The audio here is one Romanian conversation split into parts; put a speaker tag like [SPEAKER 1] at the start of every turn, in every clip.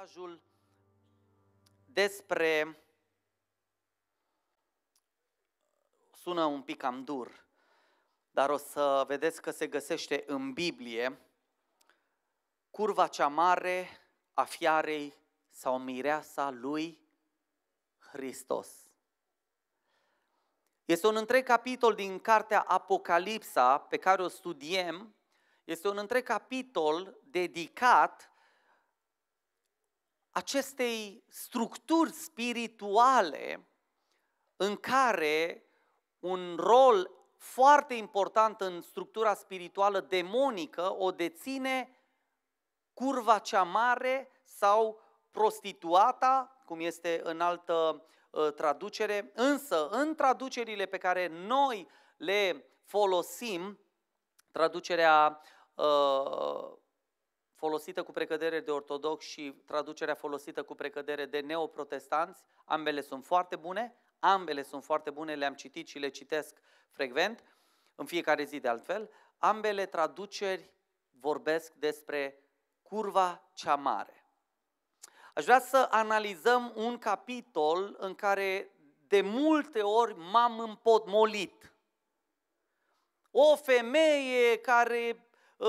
[SPEAKER 1] mesajul despre sună un pic cam dur, dar o să vedeți că se găsește în Biblie curva cea mare a fiarei sau mireasa lui Hristos. Este un întreg capitol din cartea Apocalipsa pe care o studiem, este un întreg capitol dedicat acestei structuri spirituale în care un rol foarte important în structura spirituală demonică o deține curva cea mare sau prostituata, cum este în altă ă, traducere, însă în traducerile pe care noi le folosim, traducerea uh, folosită cu precădere de ortodox și traducerea folosită cu precădere de neoprotestanți, ambele sunt foarte bune, ambele sunt foarte bune, le-am citit și le citesc frecvent, în fiecare zi de altfel, ambele traduceri vorbesc despre curva cea mare. Aș vrea să analizăm un capitol în care de multe ori m-am împotmolit. O femeie care uh,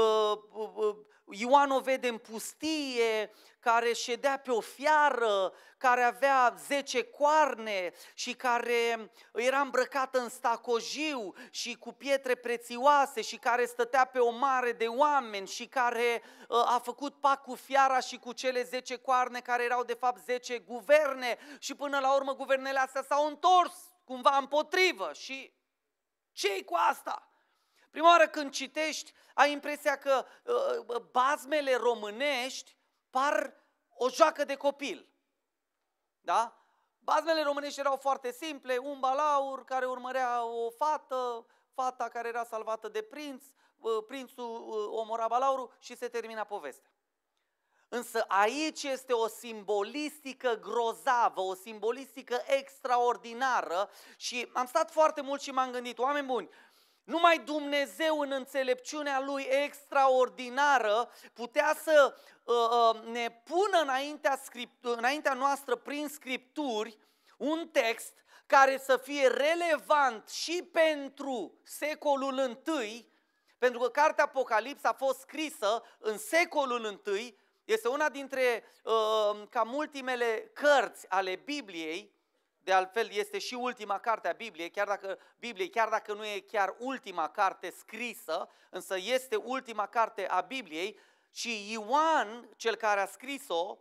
[SPEAKER 1] uh, uh Ioan o vede în pustie, care ședea pe o fiară, care avea zece coarne și care era îmbrăcată în stacojiu și cu pietre prețioase și care stătea pe o mare de oameni și care uh, a făcut pac cu fiara și cu cele zece coarne care erau de fapt zece guverne și până la urmă guvernele astea s-au întors cumva împotrivă și ce cu asta? Prima oară când citești, ai impresia că uh, uh, uh, bazmele românești par o joacă de copil. Da? Bazmele românești erau foarte simple, un balaur care urmărea o fată, fata care era salvată de prinț, uh, prințul omora balaurul și se termina povestea. Însă aici este o simbolistică grozavă, o simbolistică extraordinară și am stat foarte mult și m-am gândit, oameni buni, numai Dumnezeu în înțelepciunea lui extraordinară putea să uh, uh, ne pună înaintea, script, înaintea noastră prin scripturi un text care să fie relevant și pentru secolul I, pentru că cartea Apocalipsa a fost scrisă în secolul I, este una dintre uh, cam ultimele cărți ale Bibliei, de altfel, este și ultima carte a Bibliei, chiar dacă, Bibliei, chiar dacă nu e chiar ultima carte scrisă, însă este ultima carte a Bibliei și Ioan, cel care a scris-o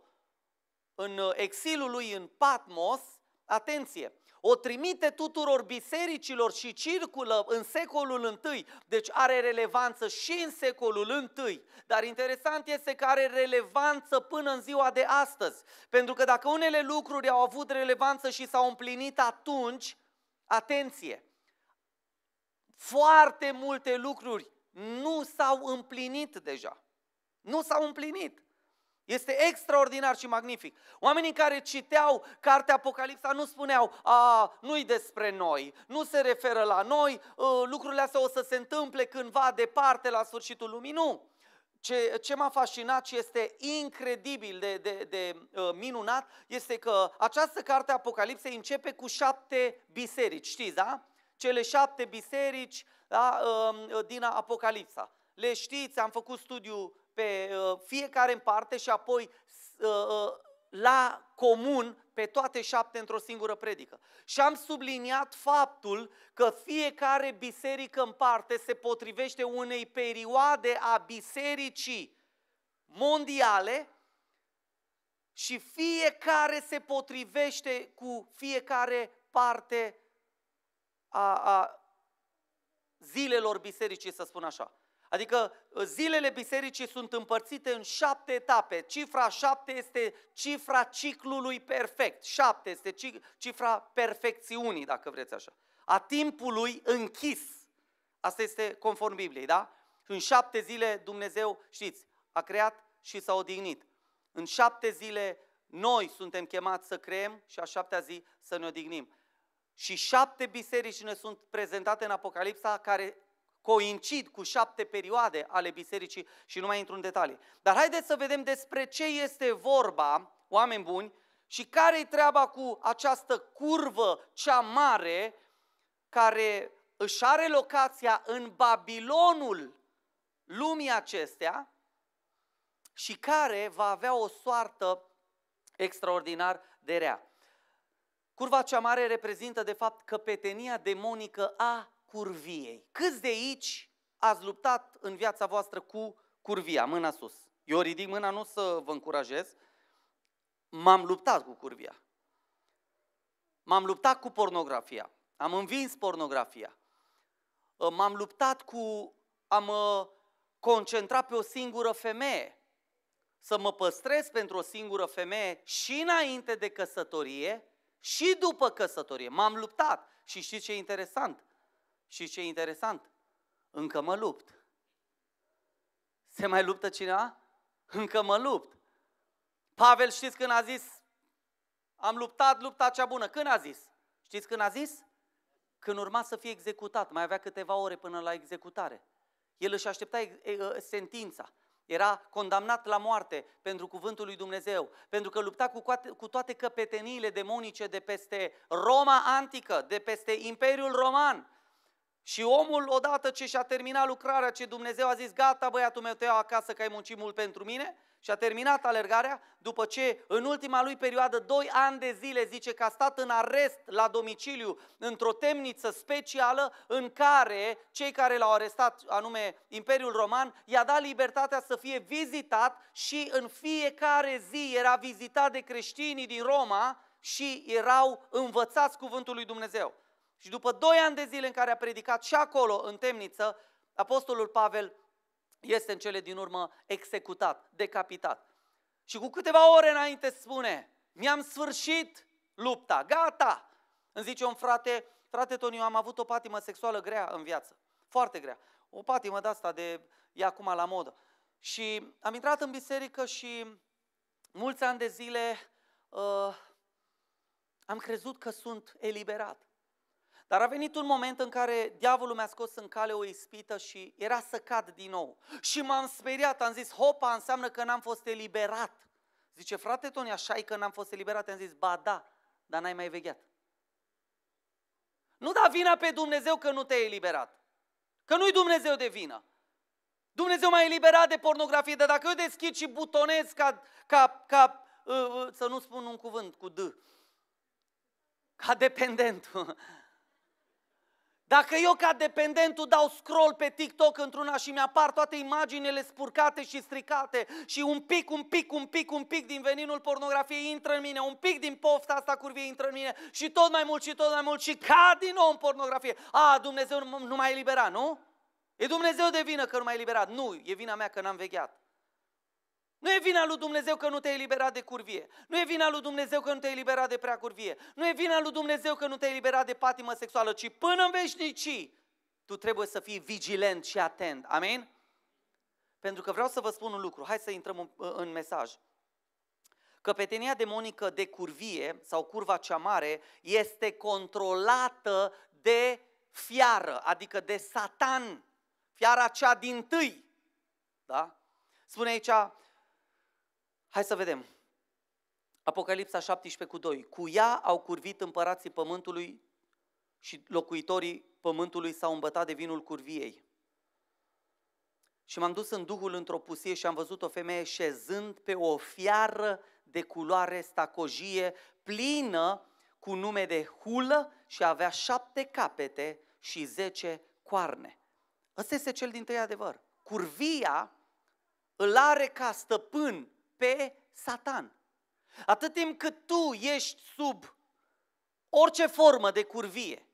[SPEAKER 1] în uh, exilul lui în Patmos, atenție, o trimite tuturor bisericilor și circulă în secolul I, deci are relevanță și în secolul I, dar interesant este că are relevanță până în ziua de astăzi, pentru că dacă unele lucruri au avut relevanță și s-au împlinit atunci, atenție, foarte multe lucruri nu s-au împlinit deja, nu s-au împlinit. Este extraordinar și magnific. Oamenii care citeau cartea Apocalipsa nu spuneau, a, nu-i despre noi, nu se referă la noi, ă, lucrurile astea o să se întâmple cândva departe la sfârșitul lumii. Nu! Ce, ce m-a fascinat și este incredibil de, de, de ă, minunat este că această carte Apocalipsei începe cu șapte biserici, știți, da? Cele șapte biserici da, ă, din Apocalipsa. Le știți, am făcut studiu pe uh, fiecare în parte și apoi uh, uh, la comun pe toate șapte într-o singură predică. Și am subliniat faptul că fiecare biserică în parte se potrivește unei perioade a bisericii mondiale și fiecare se potrivește cu fiecare parte a, a zilelor bisericii, să spun așa. Adică uh, zilele bisericii sunt împărțite în șapte etape. Cifra șapte este cifra ciclului perfect. Șapte este cifra perfecțiunii, dacă vreți așa. A timpului închis. Asta este conform Bibliei, da? În șapte zile Dumnezeu, știți, a creat și s-a odihnit. În șapte zile noi suntem chemați să creăm și a șaptea zi să ne odihnim. Și șapte biserici ne sunt prezentate în Apocalipsa care coincid cu șapte perioade ale bisericii și nu mai intru în detalii. Dar haideți să vedem despre ce este vorba, oameni buni, și care-i treaba cu această curvă cea mare care își are locația în Babilonul lumii acestea și care va avea o soartă extraordinar de rea. Curva cea mare reprezintă, de fapt, căpetenia demonică a curviei. Câți de aici ați luptat în viața voastră cu curvia? Mâna sus. Eu ridic mâna nu să vă încurajez. M-am luptat cu curvia. M-am luptat cu pornografia. Am învins pornografia. Ă, m-am luptat cu a mă concentra pe o singură femeie. Să mă păstrez pentru o singură femeie și înainte de căsătorie și după căsătorie. M-am luptat. Și știți ce e interesant? Și ce interesant, încă mă lupt. Se mai luptă cineva? Încă mă lupt. Pavel știți când a zis, am luptat lupta cea bună. Când a zis? Știți când a zis? Când urma să fie executat, mai avea câteva ore până la executare. El își aștepta sentința. Era condamnat la moarte pentru cuvântul lui Dumnezeu, pentru că lupta cu toate căpeteniile demonice de peste Roma antică, de peste Imperiul Roman, și omul, odată ce și-a terminat lucrarea, ce Dumnezeu a zis, gata băiatul meu, te iau acasă că ai muncit mult pentru mine, și a terminat alergarea, după ce în ultima lui perioadă, doi ani de zile, zice că a stat în arest la domiciliu, într-o temniță specială, în care cei care l-au arestat, anume Imperiul Roman, i-a dat libertatea să fie vizitat și în fiecare zi era vizitat de creștinii din Roma și erau învățați cuvântul lui Dumnezeu. Și după doi ani de zile în care a predicat și acolo, în temniță, Apostolul Pavel este în cele din urmă executat, decapitat. Și cu câteva ore înainte spune, mi-am sfârșit lupta, gata! Îmi zice un frate, frate Toni, eu am avut o patimă sexuală grea în viață, foarte grea. O patimă de asta de, e acum la modă. Și am intrat în biserică și mulți ani de zile uh, am crezut că sunt eliberat. Dar a venit un moment în care diavolul mi-a scos în cale o ispită și era să cad din nou. Și m-am speriat, am zis, hopa, înseamnă că n-am fost eliberat. Zice, frate Toni, așa e că n-am fost eliberat. Am zis, ba da, dar n-ai mai vegheat. Nu da vina pe Dumnezeu că nu te-ai eliberat. Că nu-i Dumnezeu de vină. Dumnezeu m-a eliberat de pornografie, dar dacă eu deschid și butonez ca, ca, ca uh, uh, să nu spun un cuvânt cu D, ca dependent, Dacă eu ca dependentul dau scroll pe TikTok într-una și mi-apar toate imaginile spurcate și stricate și un pic, un pic, un pic, un pic din veninul pornografiei intră în mine, un pic din pofta asta curvie intră în mine și tot mai mult și tot mai mult și cad din nou în pornografie. A, Dumnezeu nu mai e eliberat, nu? E Dumnezeu de vină că nu mai e eliberat. Nu, e vina mea că n-am vegheat. Nu e vina lui Dumnezeu că nu te-ai eliberat de curvie. Nu e vina lui Dumnezeu că nu te-ai eliberat de prea curvie. Nu e vina lui Dumnezeu că nu te-ai eliberat de patimă sexuală, ci până în veșnicii tu trebuie să fii vigilent și atent. Amin? Pentru că vreau să vă spun un lucru. Hai să intrăm în, în mesaj. Căpetenia demonică de curvie sau curva cea mare este controlată de fiară, adică de satan. Fiara cea din tâi. Da? Spune aici, Hai să vedem. Apocalipsa 17 cu 2. Cu ea au curvit împărații pământului și locuitorii pământului s-au îmbătat de vinul curviei. Și m-am dus în Duhul într-o pusie și am văzut o femeie șezând pe o fiară de culoare stacojie, plină cu nume de hulă și avea șapte capete și zece coarne. Ăsta este cel din tăi adevăr. Curvia îl are ca stăpân pe Satan. Atât timp cât tu ești sub orice formă de curvie,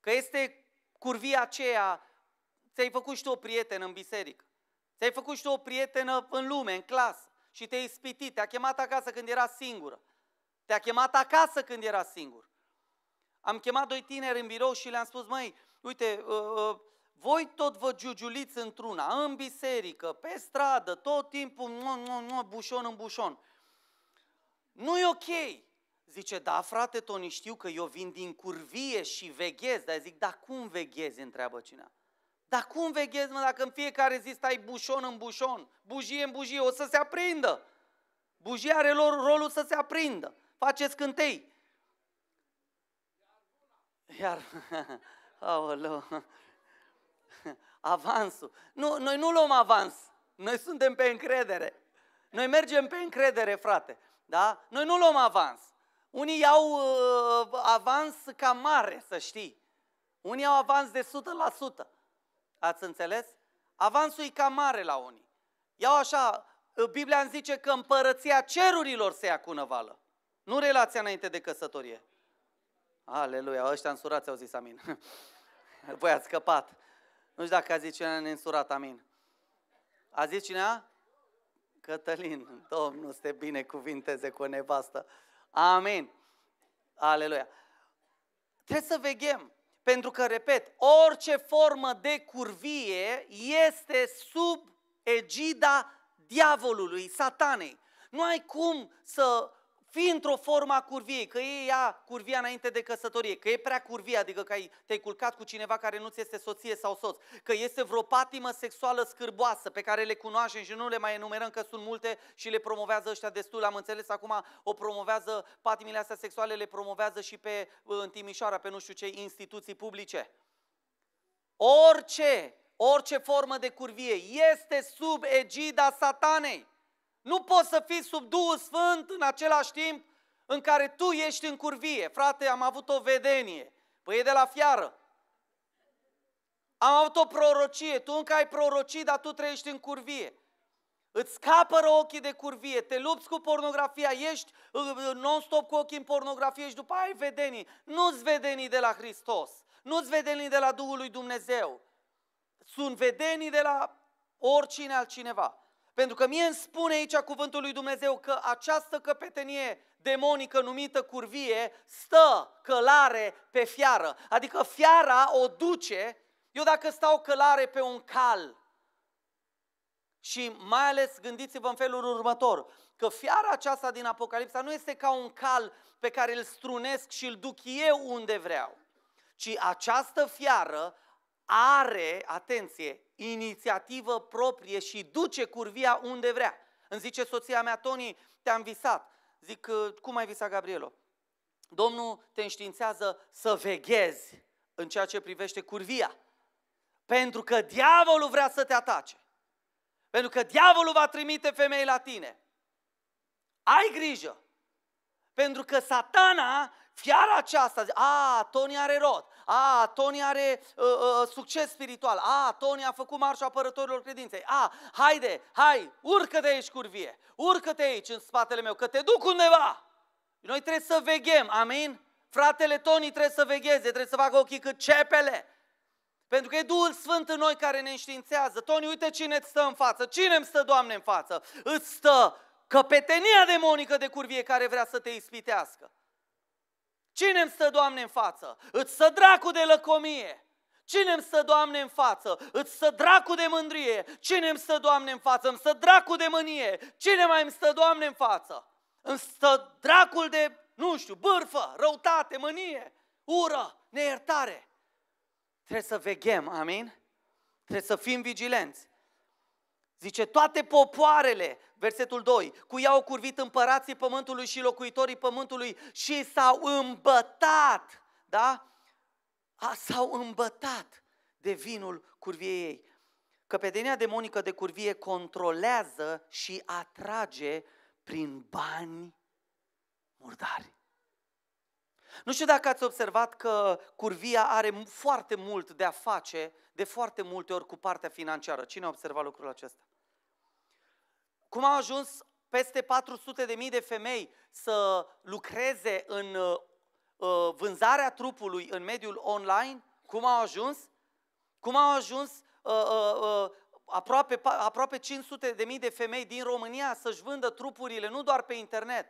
[SPEAKER 1] că este curvia aceea, ți-ai făcut și tu o prietenă în biserică, ți-ai făcut și tu o prietenă în lume, în clasă, și te-ai ispitit, te-a chemat acasă când era singură, te-a chemat acasă când era singur. Am chemat doi tineri în birou și le-am spus, măi, uite, uh, uh, voi tot vă giugiuliți într-una, în biserică, pe stradă, tot timpul, nu, nu, nu, bușon în bușon. nu e ok. Zice, da, frate Toni, știu că eu vin din curvie și veghez, dar zic, da, cum veghezi, întreabă cineva. Dar cum veghezi, mă, dacă în fiecare zi stai bușon în bușon, bujie în bujie, o să se aprindă. Bujia are lor rolul să se aprindă. Faceți cântei. Iar, aoleu, avansul. Nu, noi nu luăm avans, noi suntem pe încredere. Noi mergem pe încredere, frate. Da? Noi nu luăm avans. Unii iau uh, avans ca mare, să știi. Unii au avans de 100%. Ați înțeles? Avansul e ca mare la unii. Iau așa, uh, Biblia îmi zice că împărăția cerurilor se ia cu năvală. Nu relația înainte de căsătorie. Aleluia, ăștia însurați au zis amin. Voi ați scăpat. Nu știu dacă a zis cineva neînsurat, amin. A zis cineva? Cătălin, Domnul să te binecuvinteze cu o nevastă. Amin. Aleluia. Trebuie să veghem. Pentru că, repet, orice formă de curvie este sub egida diavolului, satanei. Nu ai cum să fi într-o formă a curviei, că e ea curvia înainte de căsătorie, că e prea curvie, adică că ai, te-ai culcat cu cineva care nu ți este soție sau soț, că este vreo patimă sexuală scârboasă pe care le cunoaștem și nu le mai enumerăm că sunt multe și le promovează ăștia destul, am înțeles acum o promovează, patimile astea sexuale le promovează și pe uh, în Timișoara, pe nu știu ce instituții publice. Orice, orice formă de curvie este sub egida satanei. Nu poți să fii sub Duhul Sfânt în același timp în care tu ești în curvie. Frate, am avut o vedenie. Păi e de la fiară. Am avut o prorocie. Tu încă ai prorocii, dar tu trăiești în curvie. Îți scapără ochii de curvie, te lupți cu pornografia, ești uh, non-stop cu ochii în pornografie și după aia ai vedenii. Nu-ți vedenii de la Hristos, nu-ți vedenii de la Duhul lui Dumnezeu. Sunt vedenii de la oricine altcineva. Pentru că mie îmi spune aici cuvântul lui Dumnezeu că această căpetenie demonică numită curvie stă călare pe fiară. Adică fiara o duce, eu dacă stau călare pe un cal și mai ales gândiți-vă în felul următor, că fiara aceasta din Apocalipsa nu este ca un cal pe care îl strunesc și îl duc eu unde vreau, ci această fiară are, atenție, inițiativă proprie și duce curvia unde vrea. Îmi zice soția mea, Toni, te-am visat. Zic, cum ai visat, Gabrielo? Domnul te înștiințează să veghezi în ceea ce privește curvia. Pentru că diavolul vrea să te atace. Pentru că diavolul va trimite femei la tine. Ai grijă! Pentru că satana fiara aceasta, a, Tony are rod, a, Tony are uh, uh, succes spiritual, a, Tony a făcut marșul apărătorilor credinței, a, haide, hai, urcă de aici curvie, urcă de aici în spatele meu, că te duc undeva. Noi trebuie să veghem, amin? Fratele Tony trebuie să vegheze, trebuie să facă ochii cât cepele. Pentru că e Duhul Sfânt în noi care ne înștiințează. Tony, uite cine îți stă în față. Cine îmi stă, Doamne, în față? Îți stă căpetenia demonică de curvie care vrea să te ispitească. Cine îmi stă, Doamne, în față? Îți stă dracu de lăcomie. Cine îmi stă, Doamne, în față? Îți stă dracu de mândrie. Cine îmi stă, Doamne, în față? Îmi stă dracu de mânie. Cine mai îmi stă, Doamne, în față? Îmi stă dracul de, nu știu, bârfă, răutate, mânie, ură, neiertare. Trebuie să veghem, amin? Trebuie să fim vigilenți. Zice, toate popoarele, versetul 2, cu ea au curvit împărații pământului și locuitorii pământului și s-au îmbătat, da? A, s-au îmbătat de vinul curviei ei. Căpetenia demonică de curvie controlează și atrage prin bani murdari. Nu știu dacă ați observat că curvia are foarte mult de a face, de foarte multe ori, cu partea financiară. Cine a observat lucrul acesta? Cum au ajuns peste 400.000 de, mii de femei să lucreze în uh, uh, vânzarea trupului în mediul online? Cum au ajuns? Cum au ajuns uh, uh, uh aproape, aproape 500 de mii de femei din România să-și vândă trupurile, nu doar pe internet.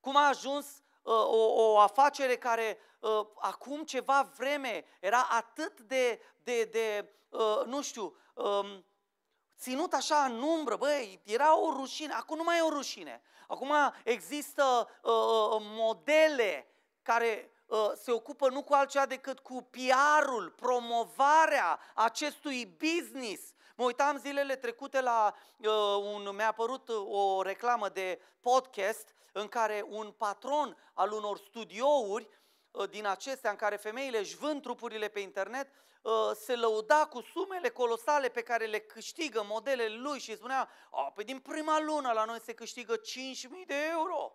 [SPEAKER 1] Cum a ajuns Ă, o, o afacere care ă, acum ceva vreme era atât de, de, de ă, nu știu, ținut așa în umbră, băi, era o rușine, acum nu mai e o rușine. Acum există uh, modele care uh, se ocupă nu cu altceva decât cu PR-ul, promovarea acestui business. Mă uitam zilele trecute la uh, un, mi-a apărut o reclamă de podcast în care un patron al unor studiouri uh, din acestea în care femeile își vând trupurile pe internet, uh, se lăuda cu sumele colosale pe care le câștigă modelele lui și spunea, "Oh, pe păi din prima lună la noi se câștigă 5.000 de euro.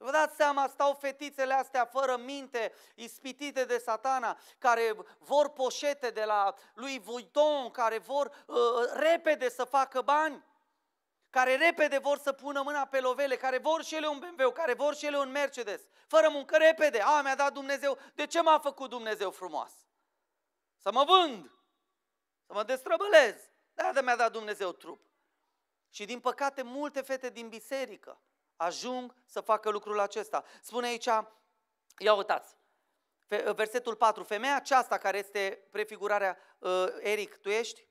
[SPEAKER 1] Vă dați seama, stau fetițele astea fără minte, ispitite de satana, care vor poșete de la lui Vuitton, care vor uh, repede să facă bani care repede vor să pună mâna pe lovele, care vor și ele un BMW, care vor și ele un Mercedes, fără muncă repede. A, mi-a dat Dumnezeu. De ce m-a făcut Dumnezeu frumos? Să mă vând, să mă destrăbălez. De-aia mi-a dat Dumnezeu trup. Și din păcate, multe fete din biserică ajung să facă lucrul acesta. Spune aici, ia uitați, versetul 4, femeia aceasta care este prefigurarea, uh, Eric, tu ești?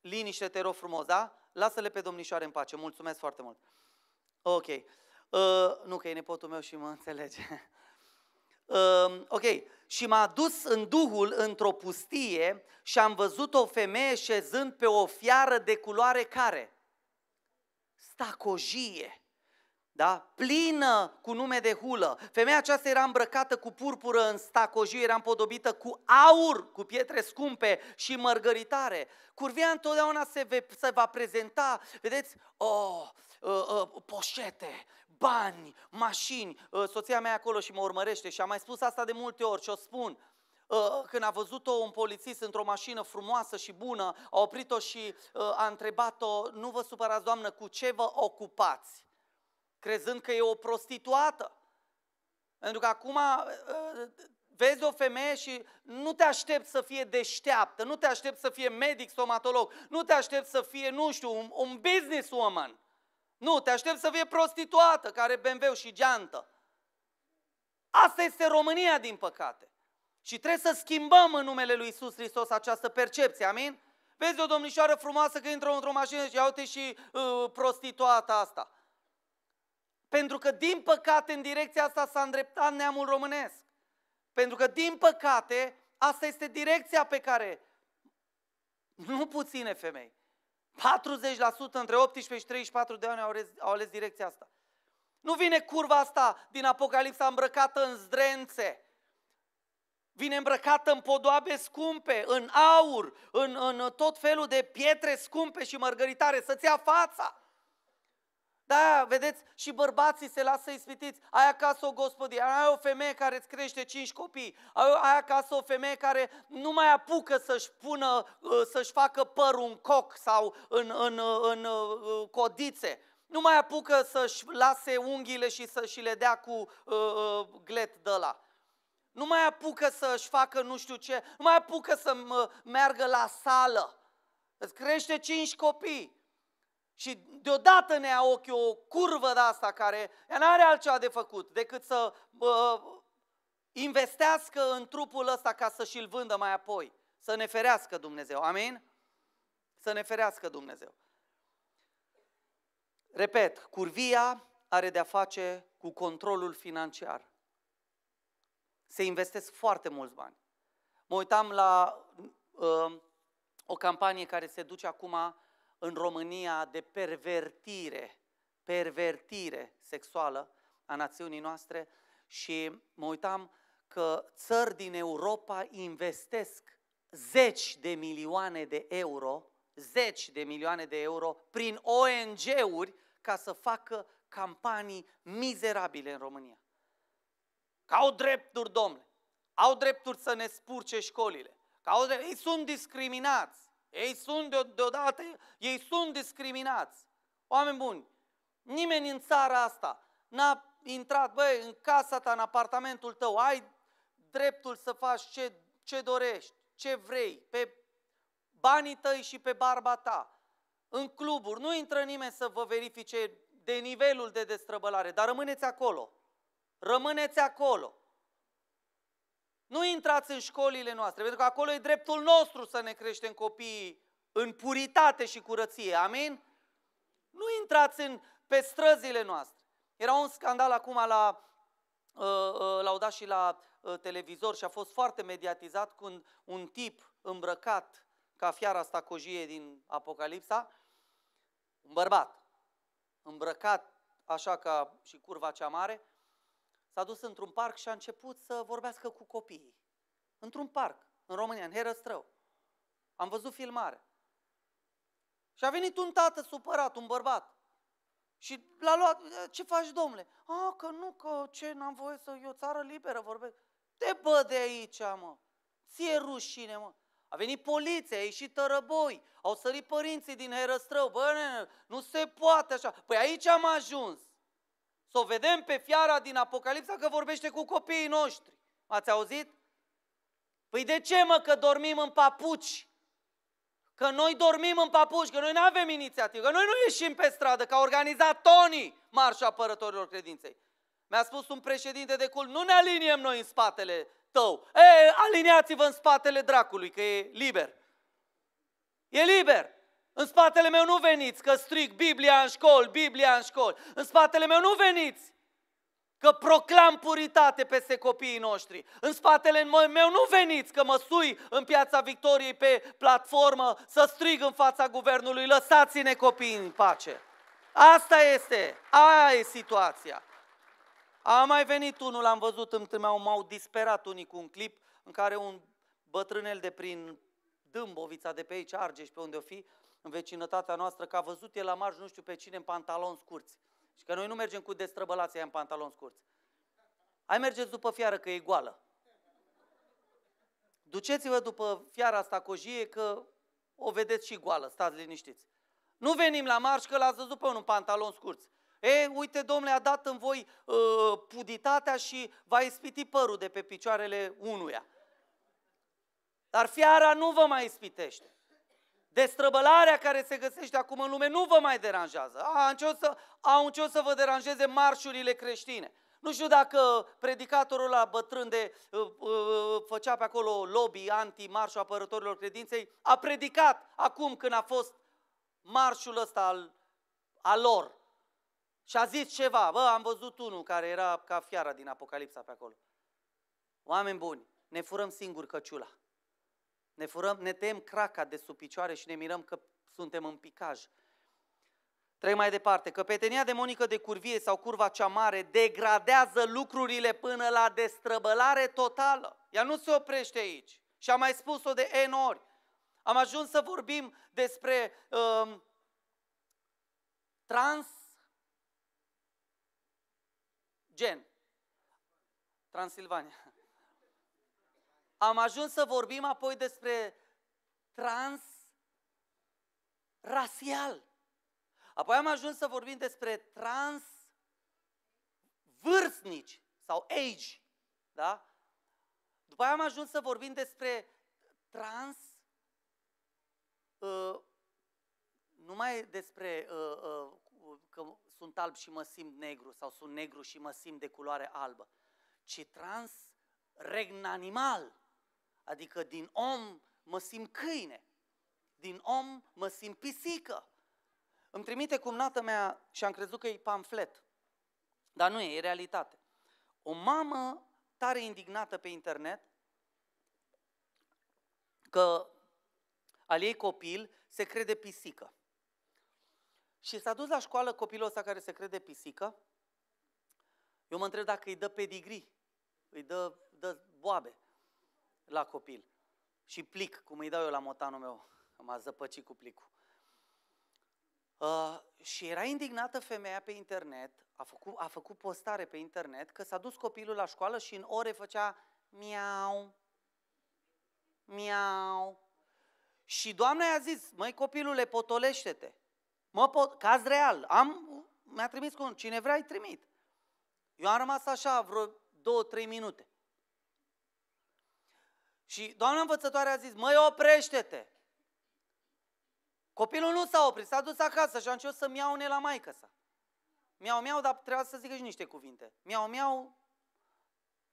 [SPEAKER 1] Liniște, te rog frumos, da? lasă-le pe domnișoare în pace. Mulțumesc foarte mult. Ok. Uh, nu, că e nepotul meu și mă înțelege. Uh, ok. Și m-a dus în Duhul într-o pustie și am văzut o femeie șezând pe o fiară de culoare care? Stacojie da? plină cu nume de hulă. Femeia aceasta era îmbrăcată cu purpură în stacojiu, era împodobită cu aur, cu pietre scumpe și mărgăritare. Curvia întotdeauna se, ve, se va prezenta, vedeți, oh, uh, uh, poșete, bani, mașini. Uh, soția mea e acolo și mă urmărește și am mai spus asta de multe ori și o spun. Uh, când a văzut-o un polițist într-o mașină frumoasă și bună, a oprit-o și uh, a întrebat-o, nu vă supărați, doamnă, cu ce vă ocupați? crezând că e o prostituată. Pentru că acum ă, ă, vezi o femeie și nu te aștept să fie deșteaptă, nu te aștept să fie medic, somatolog, nu te aștept să fie, nu știu, un, un businesswoman. Nu, te aștept să fie prostituată care bmw și geantă. Asta este România, din păcate. Și trebuie să schimbăm în numele lui Isus Hristos această percepție, amin? Vezi o domnișoară frumoasă că intră într-o mașină și iau-te și uh, prostituata asta. Pentru că, din păcate, în direcția asta s-a îndreptat neamul românesc. Pentru că, din păcate, asta este direcția pe care nu puține femei, 40% între 18 și 34 de ani au ales, au ales direcția asta. Nu vine curva asta din Apocalipsa îmbrăcată în zdrențe. Vine îmbrăcată în podoabe scumpe, în aur, în, în tot felul de pietre scumpe și mărgăritare, să-ți ia fața. Da, vedeți, și bărbații se lasă ispitiți. Ai acasă o gospodie, ai o femeie care îți crește cinci copii, ai acasă o femeie care nu mai apucă să-și pună, uh, să-și facă părul în coc sau în, în, uh, în, în uh, codițe. Nu mai apucă să-și lase unghiile și să și le dea cu uh, glet de la. Nu mai apucă să-și facă nu știu ce, nu mai apucă să meargă la sală. Îți crește cinci copii. Și deodată ne ia ochiul o curvă de asta care ea n-are altceva de făcut decât să uh, investească în trupul ăsta ca să și-l vândă mai apoi. Să ne ferească Dumnezeu. Amin? Să ne ferească Dumnezeu. Repet, curvia are de-a face cu controlul financiar. Se investesc foarte mulți bani. Mă uitam la uh, o campanie care se duce acum în România de pervertire, pervertire sexuală a națiunii noastre și mă uitam că țări din Europa investesc zeci de milioane de euro, zeci de milioane de euro prin ONG-uri ca să facă campanii mizerabile în România. Că au drepturi, domnule, au drepturi să ne spurce școlile, că au drepturi, ei sunt discriminați, ei sunt de- deodată, ei sunt discriminați. Oameni buni, nimeni în țara asta n-a intrat, băi, în casa ta, în apartamentul tău, ai dreptul să faci ce, ce dorești, ce vrei, pe banii tăi și pe barba ta. În cluburi nu intră nimeni să vă verifice de nivelul de destrăbălare, dar rămâneți acolo. Rămâneți acolo. Nu intrați în școlile noastre, pentru că acolo e dreptul nostru să ne creștem copiii în puritate și curăție. Amin? Nu intrați în, pe străzile noastre. Era un scandal acum la uh, uh, dat și la uh, televizor și a fost foarte mediatizat când un tip îmbrăcat ca fiara stacojie din Apocalipsa, un bărbat îmbrăcat așa ca și curva cea mare, s-a dus într-un parc și a început să vorbească cu copiii. Într-un parc, în România, în Herăstrău. Am văzut filmare. Și a venit un tată supărat, un bărbat. Și l-a luat, ce faci, domnule? A, că nu, că ce, n-am voie să, eu țară liberă vorbesc. Te bă de aici, mă. Ție rușine, mă. A venit poliția, a ieșit tărăboi, au sărit părinții din Herăstrău. Bă, nu se poate așa. Păi aici am ajuns. Să o vedem pe fiara din Apocalipsa că vorbește cu copiii noștri. Ați auzit? Păi de ce mă că dormim în papuci? Că noi dormim în papuci, că noi nu avem inițiativă, că noi nu ieșim pe stradă, că a organizat Tony marșul apărătorilor credinței. Mi-a spus un președinte de cult, nu ne aliniem noi în spatele tău. E, aliniați-vă în spatele dracului, că e liber. E liber. În spatele meu nu veniți că strig Biblia în școli, Biblia în școli. În spatele meu nu veniți că proclam puritate peste copiii noștri. În spatele meu nu veniți că mă sui în piața Victoriei pe platformă să strig în fața guvernului, lăsați-ne copiii în pace. Asta este, aia e situația. A mai venit unul, l-am văzut, m-au disperat unii cu un clip în care un bătrânel de prin Dâmbovița, de pe aici, Argeș, pe unde o fi, în vecinătatea noastră că a văzut el la marj nu știu pe cine în pantaloni scurți. Și că noi nu mergem cu aia în pantaloni scurți. Hai mergeți după fiară că e goală. Duceți-vă după fiara asta cojie că o vedeți și goală, stați liniștiți. Nu venim la marș că l-ați văzut pe unul în pantaloni scurți. E, uite, domnule, a dat în voi uh, puditatea și va ispiti părul de pe picioarele unuia. Dar fiara nu vă mai ispitește destrăbălarea care se găsește acum în lume nu vă mai deranjează. A început să, au început să vă deranjeze marșurile creștine. Nu știu dacă predicatorul la bătrân de uh, uh, făcea pe acolo lobby anti-marșul apărătorilor credinței, a predicat acum când a fost marșul ăsta al, al lor. Și a zis ceva, bă, am văzut unul care era ca fiara din Apocalipsa pe acolo. Oameni buni, ne furăm singur căciula. Ne, furăm, ne tem craca de sub picioare și ne mirăm că suntem în picaj. Trec mai departe. Căpetenia demonică de curvie sau curva cea mare degradează lucrurile până la destrăbălare totală. Ea nu se oprește aici. Și am mai spus-o de N ori. Am ajuns să vorbim despre um, trans gen. Transilvania. Am ajuns să vorbim apoi despre trans rasial. Apoi am ajuns să vorbim despre trans vârstnici sau age, da? După aia am ajuns să vorbim despre trans uh, mai despre uh, uh, că sunt alb și mă simt negru sau sunt negru și mă simt de culoare albă, ci trans regn animal. Adică din om mă simt câine, din om mă simt pisică. Îmi trimite cumnată mea și am crezut că e pamflet, dar nu e, e realitate. O mamă tare indignată pe internet că al ei copil se crede pisică. Și s-a dus la școală copilul ăsta care se crede pisică. Eu mă întreb dacă îi dă pedigri, îi dă, dă boabe la copil. Și plic, cum îi dau eu la motanul meu, m-a zăpăcit cu plicul. Uh, și era indignată femeia pe internet, a făcut, a făcut postare pe internet, că s-a dus copilul la școală și în ore făcea miau, miau. Și doamna i-a zis, măi copilule, potolește-te. Mă pot, caz real, am, mi-a trimis cu un, cine vrea îi trimit. Eu am rămas așa vreo două, trei minute. Și doamna învățătoare a zis, măi, oprește-te! Copilul nu s-a oprit, s-a dus acasă și a început să-mi iau la maică sa. Miau, miau, dar trebuia să zică și niște cuvinte. Miau, miau,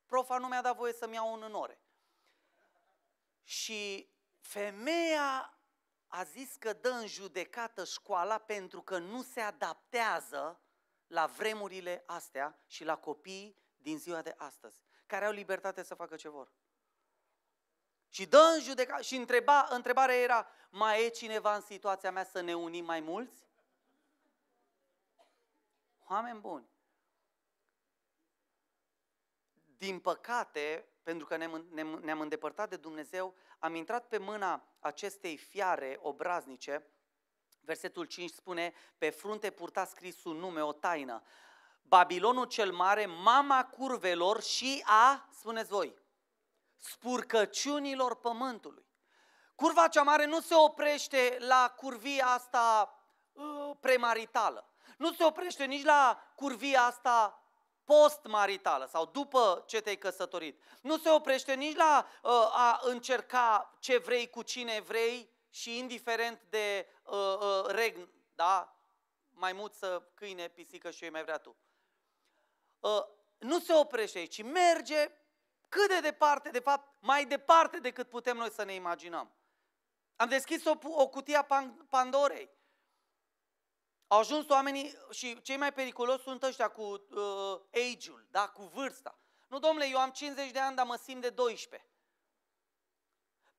[SPEAKER 1] profa nu mi-a dat voie să-mi iau un în ore. Și femeia a zis că dă în judecată școala pentru că nu se adaptează la vremurile astea și la copiii din ziua de astăzi, care au libertate să facă ce vor. Și dă în judecată. Și întreba, întrebarea era, mai e cineva în situația mea să ne unim mai mulți? Oameni buni, din păcate, pentru că ne-am, ne îndepărtat de Dumnezeu, am intrat pe mâna acestei fiare obraznice. Versetul 5 spune, pe frunte purta scris un nume, o taină. Babilonul cel mare, mama curvelor și a, spuneți voi, spurcăciunilor pământului. Curva cea mare nu se oprește la curvia asta uh, premaritală. Nu se oprește nici la curvia asta postmaritală sau după ce te-ai căsătorit. Nu se oprește nici la uh, a încerca ce vrei cu cine vrei și indiferent de uh, regn, da? să câine, pisică și eu mai vrea tu. nu se oprește aici, ci merge cât de departe, de fapt, mai departe decât putem noi să ne imaginăm. Am deschis o, o cutie a Pandorei. Au ajuns oamenii și cei mai periculoși sunt ăștia cu uh, age-ul, da? cu vârsta. Nu, domnule, eu am 50 de ani, dar mă simt de 12.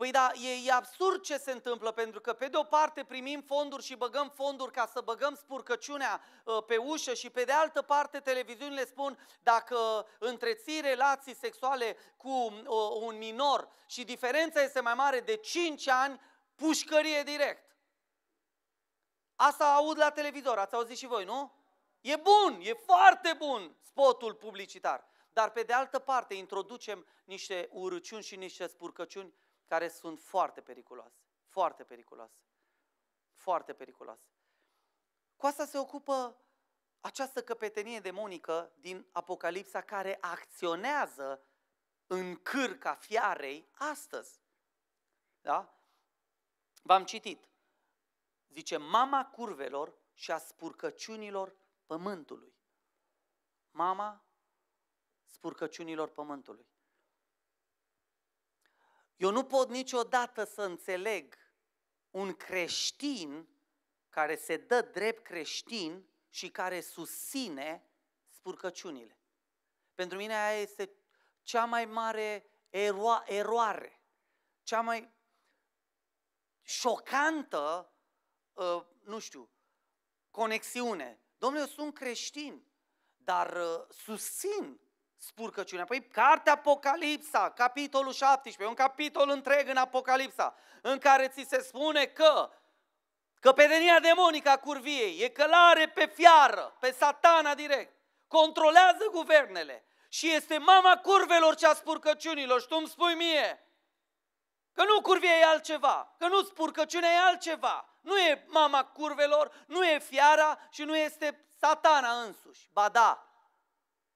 [SPEAKER 1] Păi da, e, e absurd ce se întâmplă, pentru că pe de o parte primim fonduri și băgăm fonduri ca să băgăm spurcăciunea uh, pe ușă și pe de altă parte televiziunile spun dacă întreții relații sexuale cu uh, un minor și diferența este mai mare de 5 ani, pușcărie direct. Asta aud la televizor, ați auzit și voi, nu? E bun, e foarte bun spotul publicitar. Dar pe de altă parte introducem niște urăciuni și niște spurcăciuni care sunt foarte periculoase. Foarte periculoase. Foarte periculoase. Cu asta se ocupă această căpetenie demonică din Apocalipsa care acționează în cârca fiarei astăzi. Da? V-am citit. Zice, mama curvelor și a spurcăciunilor pământului. Mama spurcăciunilor pământului. Eu nu pot niciodată să înțeleg un creștin care se dă drept creștin și care susține spurcăciunile. Pentru mine aia este cea mai mare ero- eroare, cea mai șocantă, uh, nu știu, conexiune. Domnule, eu sunt creștin, dar uh, susțin spurcăciunea? Păi cartea Apocalipsa, capitolul 17, un capitol întreg în Apocalipsa, în care ți se spune că căpetenia demonică a curviei e călare pe fiară, pe satana direct, controlează guvernele și este mama curvelor și a spurcăciunilor. Și tu îmi spui mie că nu curvie e altceva, că nu spurcăciunea e altceva. Nu e mama curvelor, nu e fiara și nu este satana însuși. Ba da,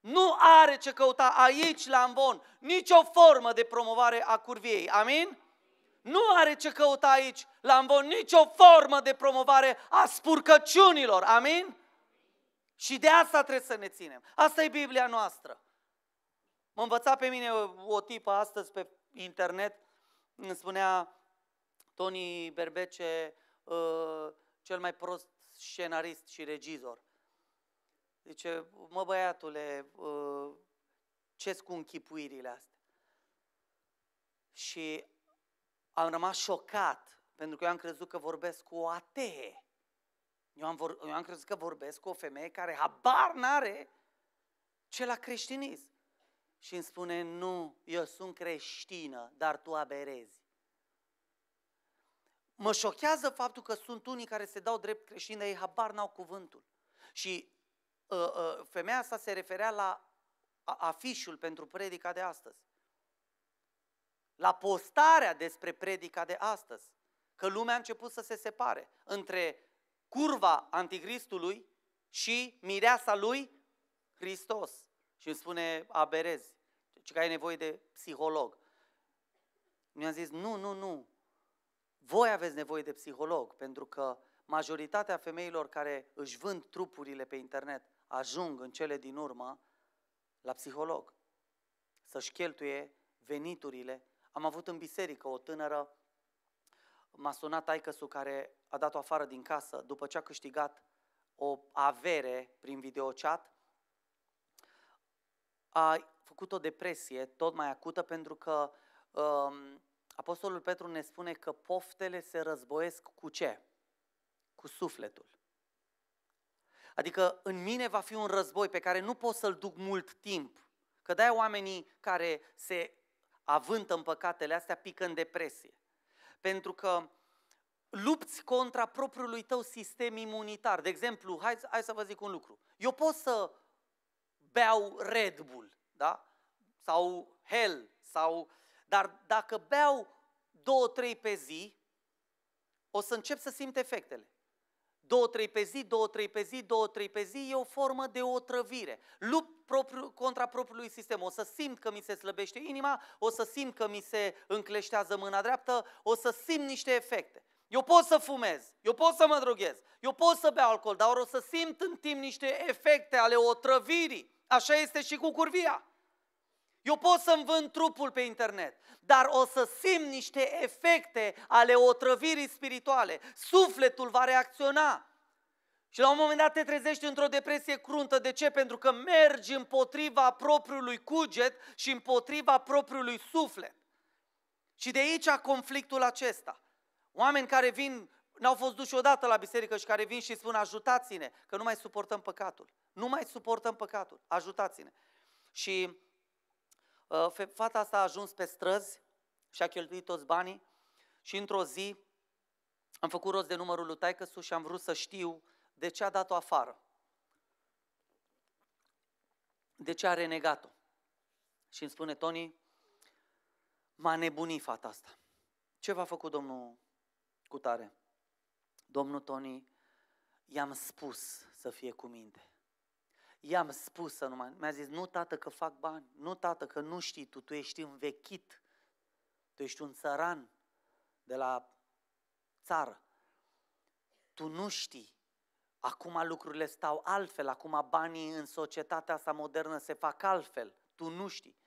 [SPEAKER 1] nu are ce căuta aici, la Ambon, nicio formă de promovare a curviei. Amin? Nu are ce căuta aici, la Ambon, nicio formă de promovare a spurcăciunilor. Amin? Și de asta trebuie să ne ținem. Asta e Biblia noastră. Mă învăța pe mine o, o tipă astăzi pe internet, îmi spunea Tony Berbece, uh, cel mai prost scenarist și regizor. Zice, mă băiatule, ă, ce-ți cu închipuirile astea? Și am rămas șocat, pentru că eu am crezut că vorbesc cu o atee. Eu am, vor, eu am crezut că vorbesc cu o femeie care habar n-are ce la creștinism. Și îmi spune, nu, eu sunt creștină, dar tu aberezi. Mă șochează faptul că sunt unii care se dau drept creștini, dar ei habar n-au cuvântul. Și Ă, ă, femeia asta se referea la afișul pentru predica de astăzi. La postarea despre predica de astăzi. Că lumea a început să se separe între curva anticristului și mireasa lui Hristos. Și îmi spune Aberez, deci că ai nevoie de psiholog. Mi-a zis, nu, nu, nu, voi aveți nevoie de psiholog, pentru că majoritatea femeilor care își vând trupurile pe internet ajung în cele din urmă la psiholog, să-și cheltuie veniturile. Am avut în biserică o tânără, m-a sunat taicăsul care a dat-o afară din casă după ce a câștigat o avere prin videochat, a făcut o depresie tot mai acută pentru că um, Apostolul Petru ne spune că poftele se războiesc cu ce? Cu sufletul. Adică în mine va fi un război pe care nu pot să-l duc mult timp. Că de oamenii care se avântă în păcatele astea pică în depresie. Pentru că lupți contra propriului tău sistem imunitar. De exemplu, hai, hai să vă zic un lucru. Eu pot să beau Red Bull, da? Sau Hell, sau... Dar dacă beau două, trei pe zi, o să încep să simt efectele două, trei pe zi, două, trei pe zi, două, trei pe zi, e o formă de otrăvire. Lupt propriu, contra propriului sistem. O să simt că mi se slăbește inima, o să simt că mi se încleștează mâna dreaptă, o să simt niște efecte. Eu pot să fumez, eu pot să mă droghez, eu pot să beau alcool, dar o să simt în timp niște efecte ale otrăvirii. Așa este și cu curvia. Eu pot să-mi vând trupul pe internet, dar o să simt niște efecte ale otrăvirii spirituale. Sufletul va reacționa. Și la un moment dat te trezești într-o depresie cruntă. De ce? Pentru că mergi împotriva propriului cuget și împotriva propriului suflet. Și de aici conflictul acesta. Oameni care vin, n-au fost duși odată la biserică și care vin și spun ajutați-ne, că nu mai suportăm păcatul. Nu mai suportăm păcatul, ajutați-ne. Și Ă, fata asta a ajuns pe străzi și a cheltuit toți banii și într-o zi am făcut rost de numărul lui taicăsu și am vrut să știu de ce a dat-o afară. De ce a renegat-o. Și îmi spune Tony, m-a nebunit fata asta. Ce v-a făcut domnul Cutare? Domnul Tony, i-am spus să fie cu minte i-am spus să nu mai... Mi-a zis, nu tată că fac bani, nu tată că nu știi tu, tu ești învechit, tu ești un țăran de la țară. Tu nu știi. Acum lucrurile stau altfel, acum banii în societatea asta modernă se fac altfel. Tu nu știi.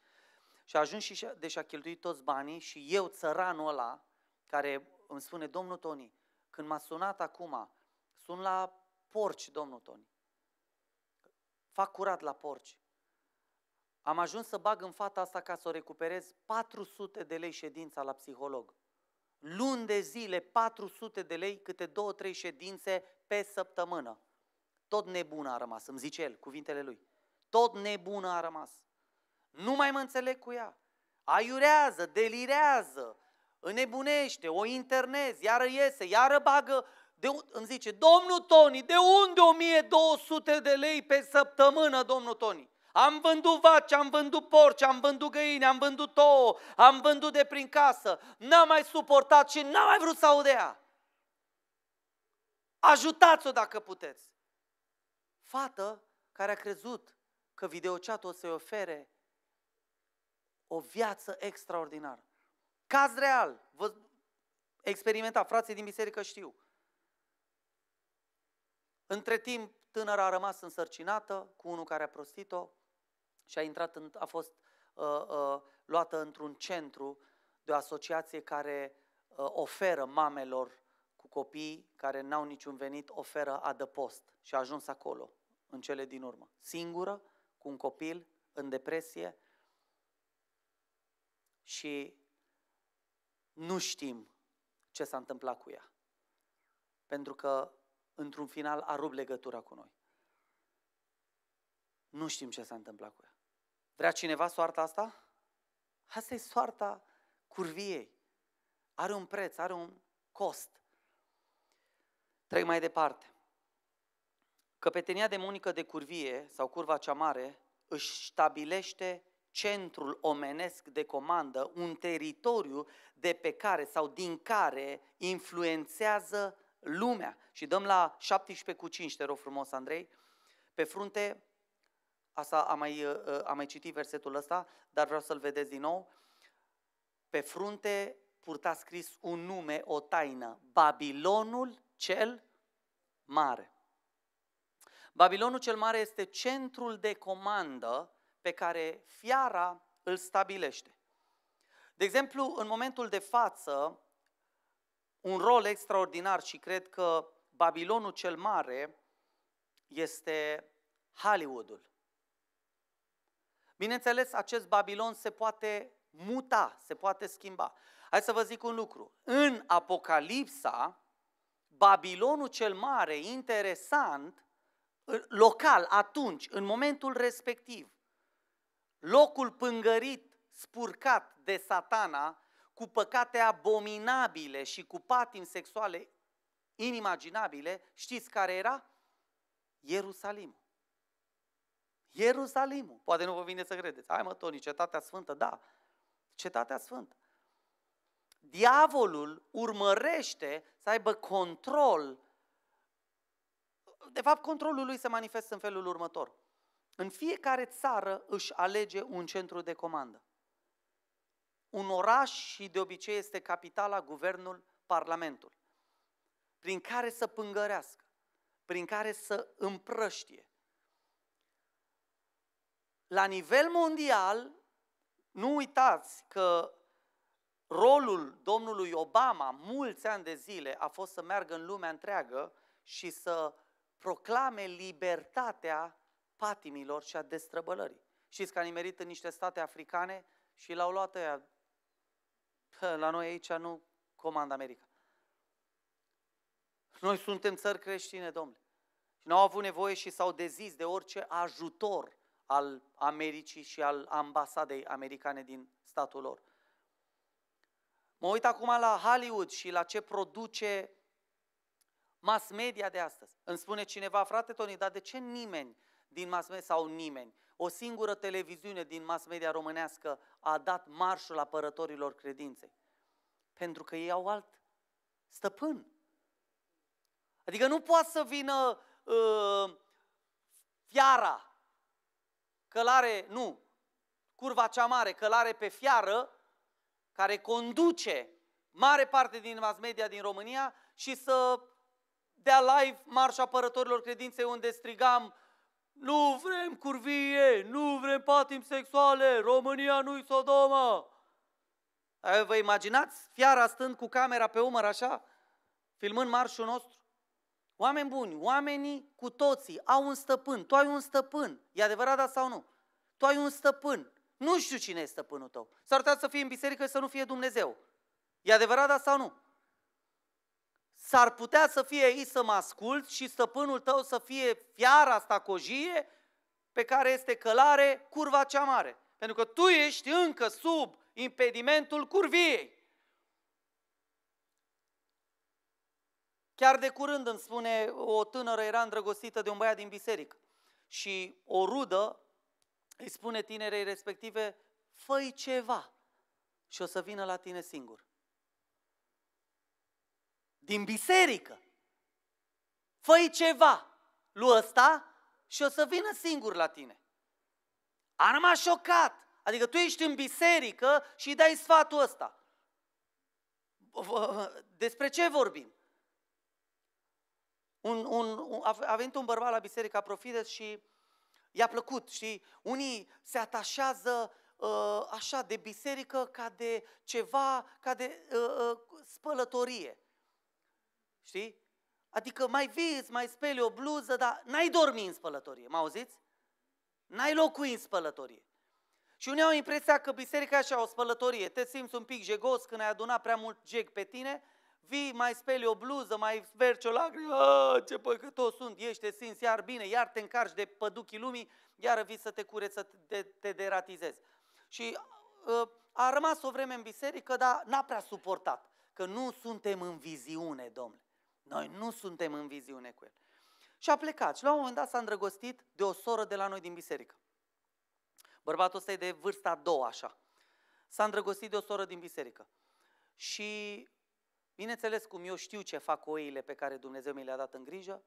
[SPEAKER 1] Și a ajuns și deși a cheltuit toți banii și eu, țăranul ăla, care îmi spune, domnul Toni, când m-a sunat acum, sun la porci, domnul Toni fac curat la porci. Am ajuns să bag în fata asta ca să o recuperez 400 de lei ședința la psiholog. Luni de zile, 400 de lei, câte două, trei ședințe pe săptămână. Tot nebună a rămas, îmi zice el, cuvintele lui. Tot nebună a rămas. Nu mai mă înțeleg cu ea. Aiurează, delirează, înnebunește, o internezi, iară iese, iară bagă de, îmi zice, domnul Toni, de unde 1200 de lei pe săptămână, domnul Toni? Am vândut vaci, am vândut porci, am vândut găini, am vândut ouă, am vândut de prin casă. N-am mai suportat și n-am mai vrut să aud ea. Ajutați-o dacă puteți. Fată care a crezut că videochat o să-i ofere o viață extraordinară. Caz real, vă experimenta, frații din biserică știu. Între timp, tânăra a rămas însărcinată cu unul care a prostit-o și a, intrat în, a fost uh, uh, luată într-un centru de o asociație care uh, oferă mamelor cu copii care n-au niciun venit, oferă adăpost și a ajuns acolo în cele din urmă. Singură, cu un copil, în depresie și nu știm ce s-a întâmplat cu ea. Pentru că într-un final a rupt legătura cu noi. Nu știm ce s-a întâmplat cu ea. Vrea cineva soarta asta? Asta e soarta curviei. Are un preț, are un cost. Trec mai departe. Căpetenia demonică de curvie sau curva cea mare își stabilește centrul omenesc de comandă, un teritoriu de pe care sau din care influențează lumea. Și dăm la 17 cu 5, te rog frumos, Andrei. Pe frunte, asta am mai, uh, uh, am mai citit versetul ăsta, dar vreau să-l vedeți din nou. Pe frunte purta scris un nume, o taină, Babilonul cel mare. Babilonul cel mare este centrul de comandă pe care fiara îl stabilește. De exemplu, în momentul de față, un rol extraordinar și cred că Babilonul cel mare este Hollywoodul. Bineînțeles, acest Babilon se poate muta, se poate schimba. Hai să vă zic un lucru. În Apocalipsa, Babilonul cel mare, interesant, local, atunci, în momentul respectiv, locul pângărit, spurcat de satana, cu păcate abominabile și cu patim sexuale inimaginabile, știți care era? Ierusalim. Ierusalim. Poate nu vă vine să credeți. Hai mă, Toni, cetatea sfântă, da. Cetatea sfântă. Diavolul urmărește să aibă control. De fapt, controlul lui se manifestă în felul următor. În fiecare țară își alege un centru de comandă un oraș și de obicei este capitala, guvernul, parlamentul, prin care să pângărească, prin care să împrăștie. La nivel mondial, nu uitați că rolul domnului Obama mulți ani de zile a fost să meargă în lumea întreagă și să proclame libertatea patimilor și a destrăbălării. Știți că a nimerit în niște state africane și l-au luat ăia Că la noi aici nu comandă America. Noi suntem țări creștine, domnule. Și n-au avut nevoie și s-au dezis de orice ajutor al Americii și al ambasadei americane din statul lor. Mă uit acum la Hollywood și la ce produce mass media de astăzi. Îmi spune cineva, frate Tony, dar de ce nimeni din mass media sau nimeni o singură televiziune din mass media românească a dat marșul apărătorilor credinței. Pentru că ei au alt stăpân. Adică nu poate să vină uh, fiara, călare, nu, curva cea mare, călare pe fiară, care conduce mare parte din mass media din România și să dea live marș apărătorilor credinței unde strigam nu vrem curvie, nu vrem patim sexuale, România nu-i Sodoma. Vă imaginați fiara stând cu camera pe umăr așa, filmând marșul nostru? Oameni buni, oamenii cu toții au un stăpân. Tu ai un stăpân. E adevărat, da sau nu? Tu ai un stăpân. Nu știu cine e stăpânul tău. S-ar putea să fie în biserică și să nu fie Dumnezeu. E adevărat, da sau nu? s-ar putea să fie ei să mă ascult și stăpânul tău să fie fiara asta cojie pe care este călare curva cea mare. Pentru că tu ești încă sub impedimentul curviei. Chiar de curând îmi spune o tânără era îndrăgostită de un băiat din biserică și o rudă îi spune tinerei respective, fă ceva și o să vină la tine singur din biserică. fă ceva, lu ăsta și o să vină singur la tine. A rămas șocat. Adică tu ești în biserică și îi dai sfatul ăsta. Despre ce vorbim? Un, un, un, a venit un bărbat la biserică, a Profides și i-a plăcut, și Unii se atașează uh, așa de biserică ca de ceva, ca de uh, spălătorie. Știi? Adică mai vii, îți mai speli o bluză, dar n-ai dormi în spălătorie, mă auziți? N-ai locui în spălătorie. Și unii au impresia că biserica așa o spălătorie, te simți un pic jegos când ai adunat prea mult jeg pe tine, vii, mai speli o bluză, mai verci o lacrimă, ah, ce păcătos sunt, ești, te simți iar bine, iar te încarci de păduchii lumii, iar vii să te cureți, să te, te deratizezi. Și uh, a rămas o vreme în biserică, dar n-a prea suportat, că nu suntem în viziune, domnule. Noi nu suntem în viziune cu el. Și a plecat. Și la un moment dat s-a îndrăgostit de o soră de la noi din biserică. Bărbatul ăsta e de vârsta a doua, așa. S-a îndrăgostit de o soră din biserică. Și, bineînțeles, cum eu știu ce fac oile pe care Dumnezeu mi le-a dat în grijă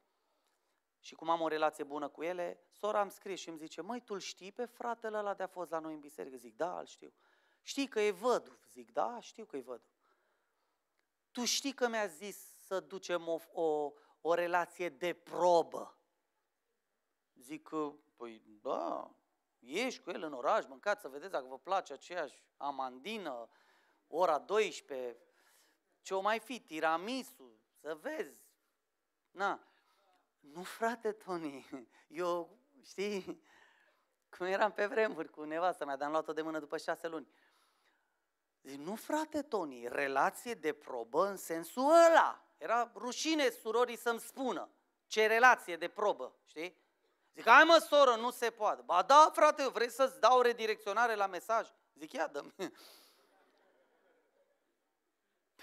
[SPEAKER 1] și cum am o relație bună cu ele, sora am scris și îmi zice, măi, tu știi pe fratele ăla de a fost la noi în biserică? Zic, da, îl știu. Știi că e văduv? Zic, da, știu că e văduv. Tu știi că mi-a zis să ducem o, o, o relație de probă. Zic că, păi da, ieși cu el în oraș, mâncați să vedeți dacă vă place aceeași amandină, ora 12, ce o mai fi, tiramisu, să vezi. Na, nu frate Tony, eu știi, cum eram pe vremuri cu nevastă mea, dar am luat-o de mână după șase luni. Zic, nu frate Tony, relație de probă în sensul ăla. Era rușine surorii să-mi spună ce relație de probă, știi? Zic, hai mă, soră, nu se poate. Ba da, frate, vrei să-ți dau redirecționare la mesaj? Zic, ia, dă -mi.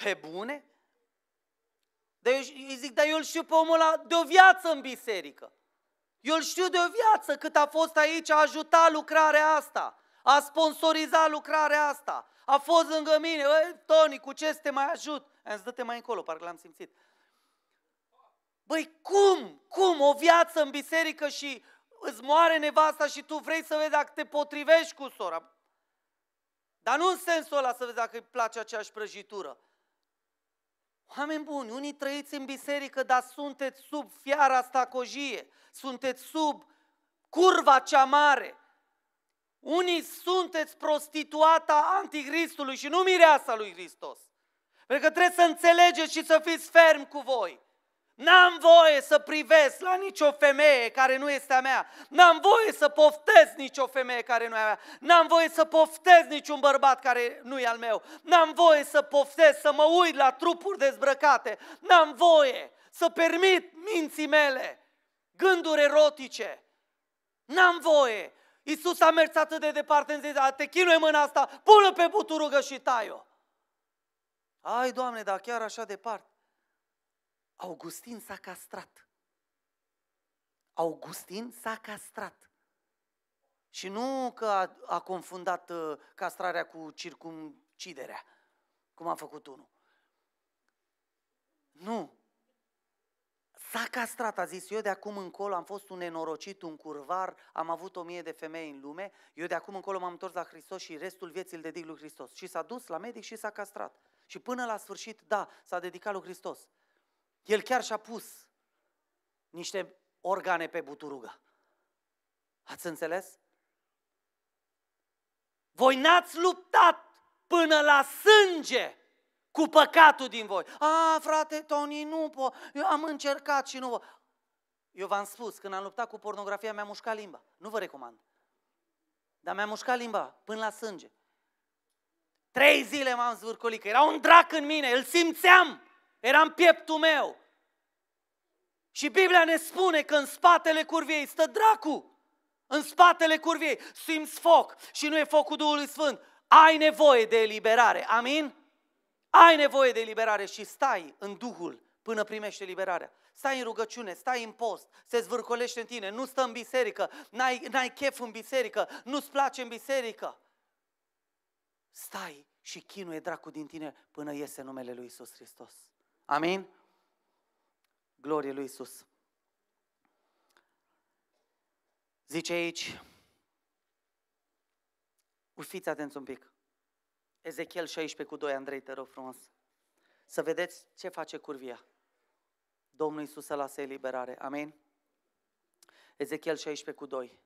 [SPEAKER 1] Pe bune? De, eu îi zic, dar eu îl știu pe omul ăla de o viață în biserică. Eu îl știu de o viață cât a fost aici, a ajutat lucrarea asta, a sponsorizat lucrarea asta, a fost lângă mine, Băi, Tony, cu ce să te mai ajut? Am zis, dă-te mai încolo, parcă l-am simțit. Băi, cum? Cum? O viață în biserică și îți moare nevasta și tu vrei să vezi dacă te potrivești cu sora. Dar nu în sensul ăla să vezi dacă îi place aceeași prăjitură. Oameni buni, unii trăiți în biserică, dar sunteți sub fiara stacojie, sunteți sub curva cea mare, unii sunteți prostituata anticristului și nu mireasa lui Hristos. Pentru că trebuie să înțelegeți și să fiți ferm cu voi. N-am voie să privesc la nicio femeie care nu este a mea. N-am voie să poftez nicio femeie care nu e a mea. N-am voie să poftez niciun bărbat care nu e al meu. N-am voie să poftez, să mă uit la trupuri dezbrăcate. N-am voie să permit minții mele gânduri erotice. N-am voie Iisus a mers atât de departe în zis, te chinuie mâna asta, pune pe buturugă și tai-o. Ai, Doamne, dar chiar așa departe. Augustin s-a castrat. Augustin s-a castrat. Și nu că a, a confundat uh, castrarea cu circumciderea, cum a făcut unul. Nu. S-a castrat, a zis, eu de acum încolo am fost un nenorocit, un curvar, am avut o mie de femei în lume, eu de acum încolo m-am întors la Hristos și restul vieții îl dedic lui Hristos. Și s-a dus la medic și s-a castrat. Și până la sfârșit, da, s-a dedicat lui Hristos. El chiar și-a pus niște organe pe buturuga. Ați înțeles? Voi n-ați luptat până la sânge cu păcatul din voi. A, frate Tony, nu pot, eu am încercat și nu pot. Eu v-am spus, când am luptat cu pornografia, mi-a mușcat limba. Nu vă recomand. Dar mi-a mușcat limba până la sânge. Trei zile m-am zvârcolit, că era un drac în mine, îl simțeam. Era în pieptul meu. Și Biblia ne spune că în spatele curviei stă dracu. În spatele curviei simți foc și nu e focul Duhului Sfânt. Ai nevoie de eliberare. Amin? ai nevoie de eliberare și stai în Duhul până primești eliberarea. Stai în rugăciune, stai în post, se zvârcolește în tine, nu stă în biserică, n-ai, n-ai chef în biserică, nu-ți place în biserică. Stai și chinuie dracul din tine până iese numele lui Isus Hristos. Amin? Glorie lui Isus. Zice aici, fiți atenți un pic. Ezechiel 16 cu 2, Andrei, te rog frumos. Să vedeți ce face curvia. Domnul Iisus să lasă eliberare. Amin? Ezechiel 16 cu 2.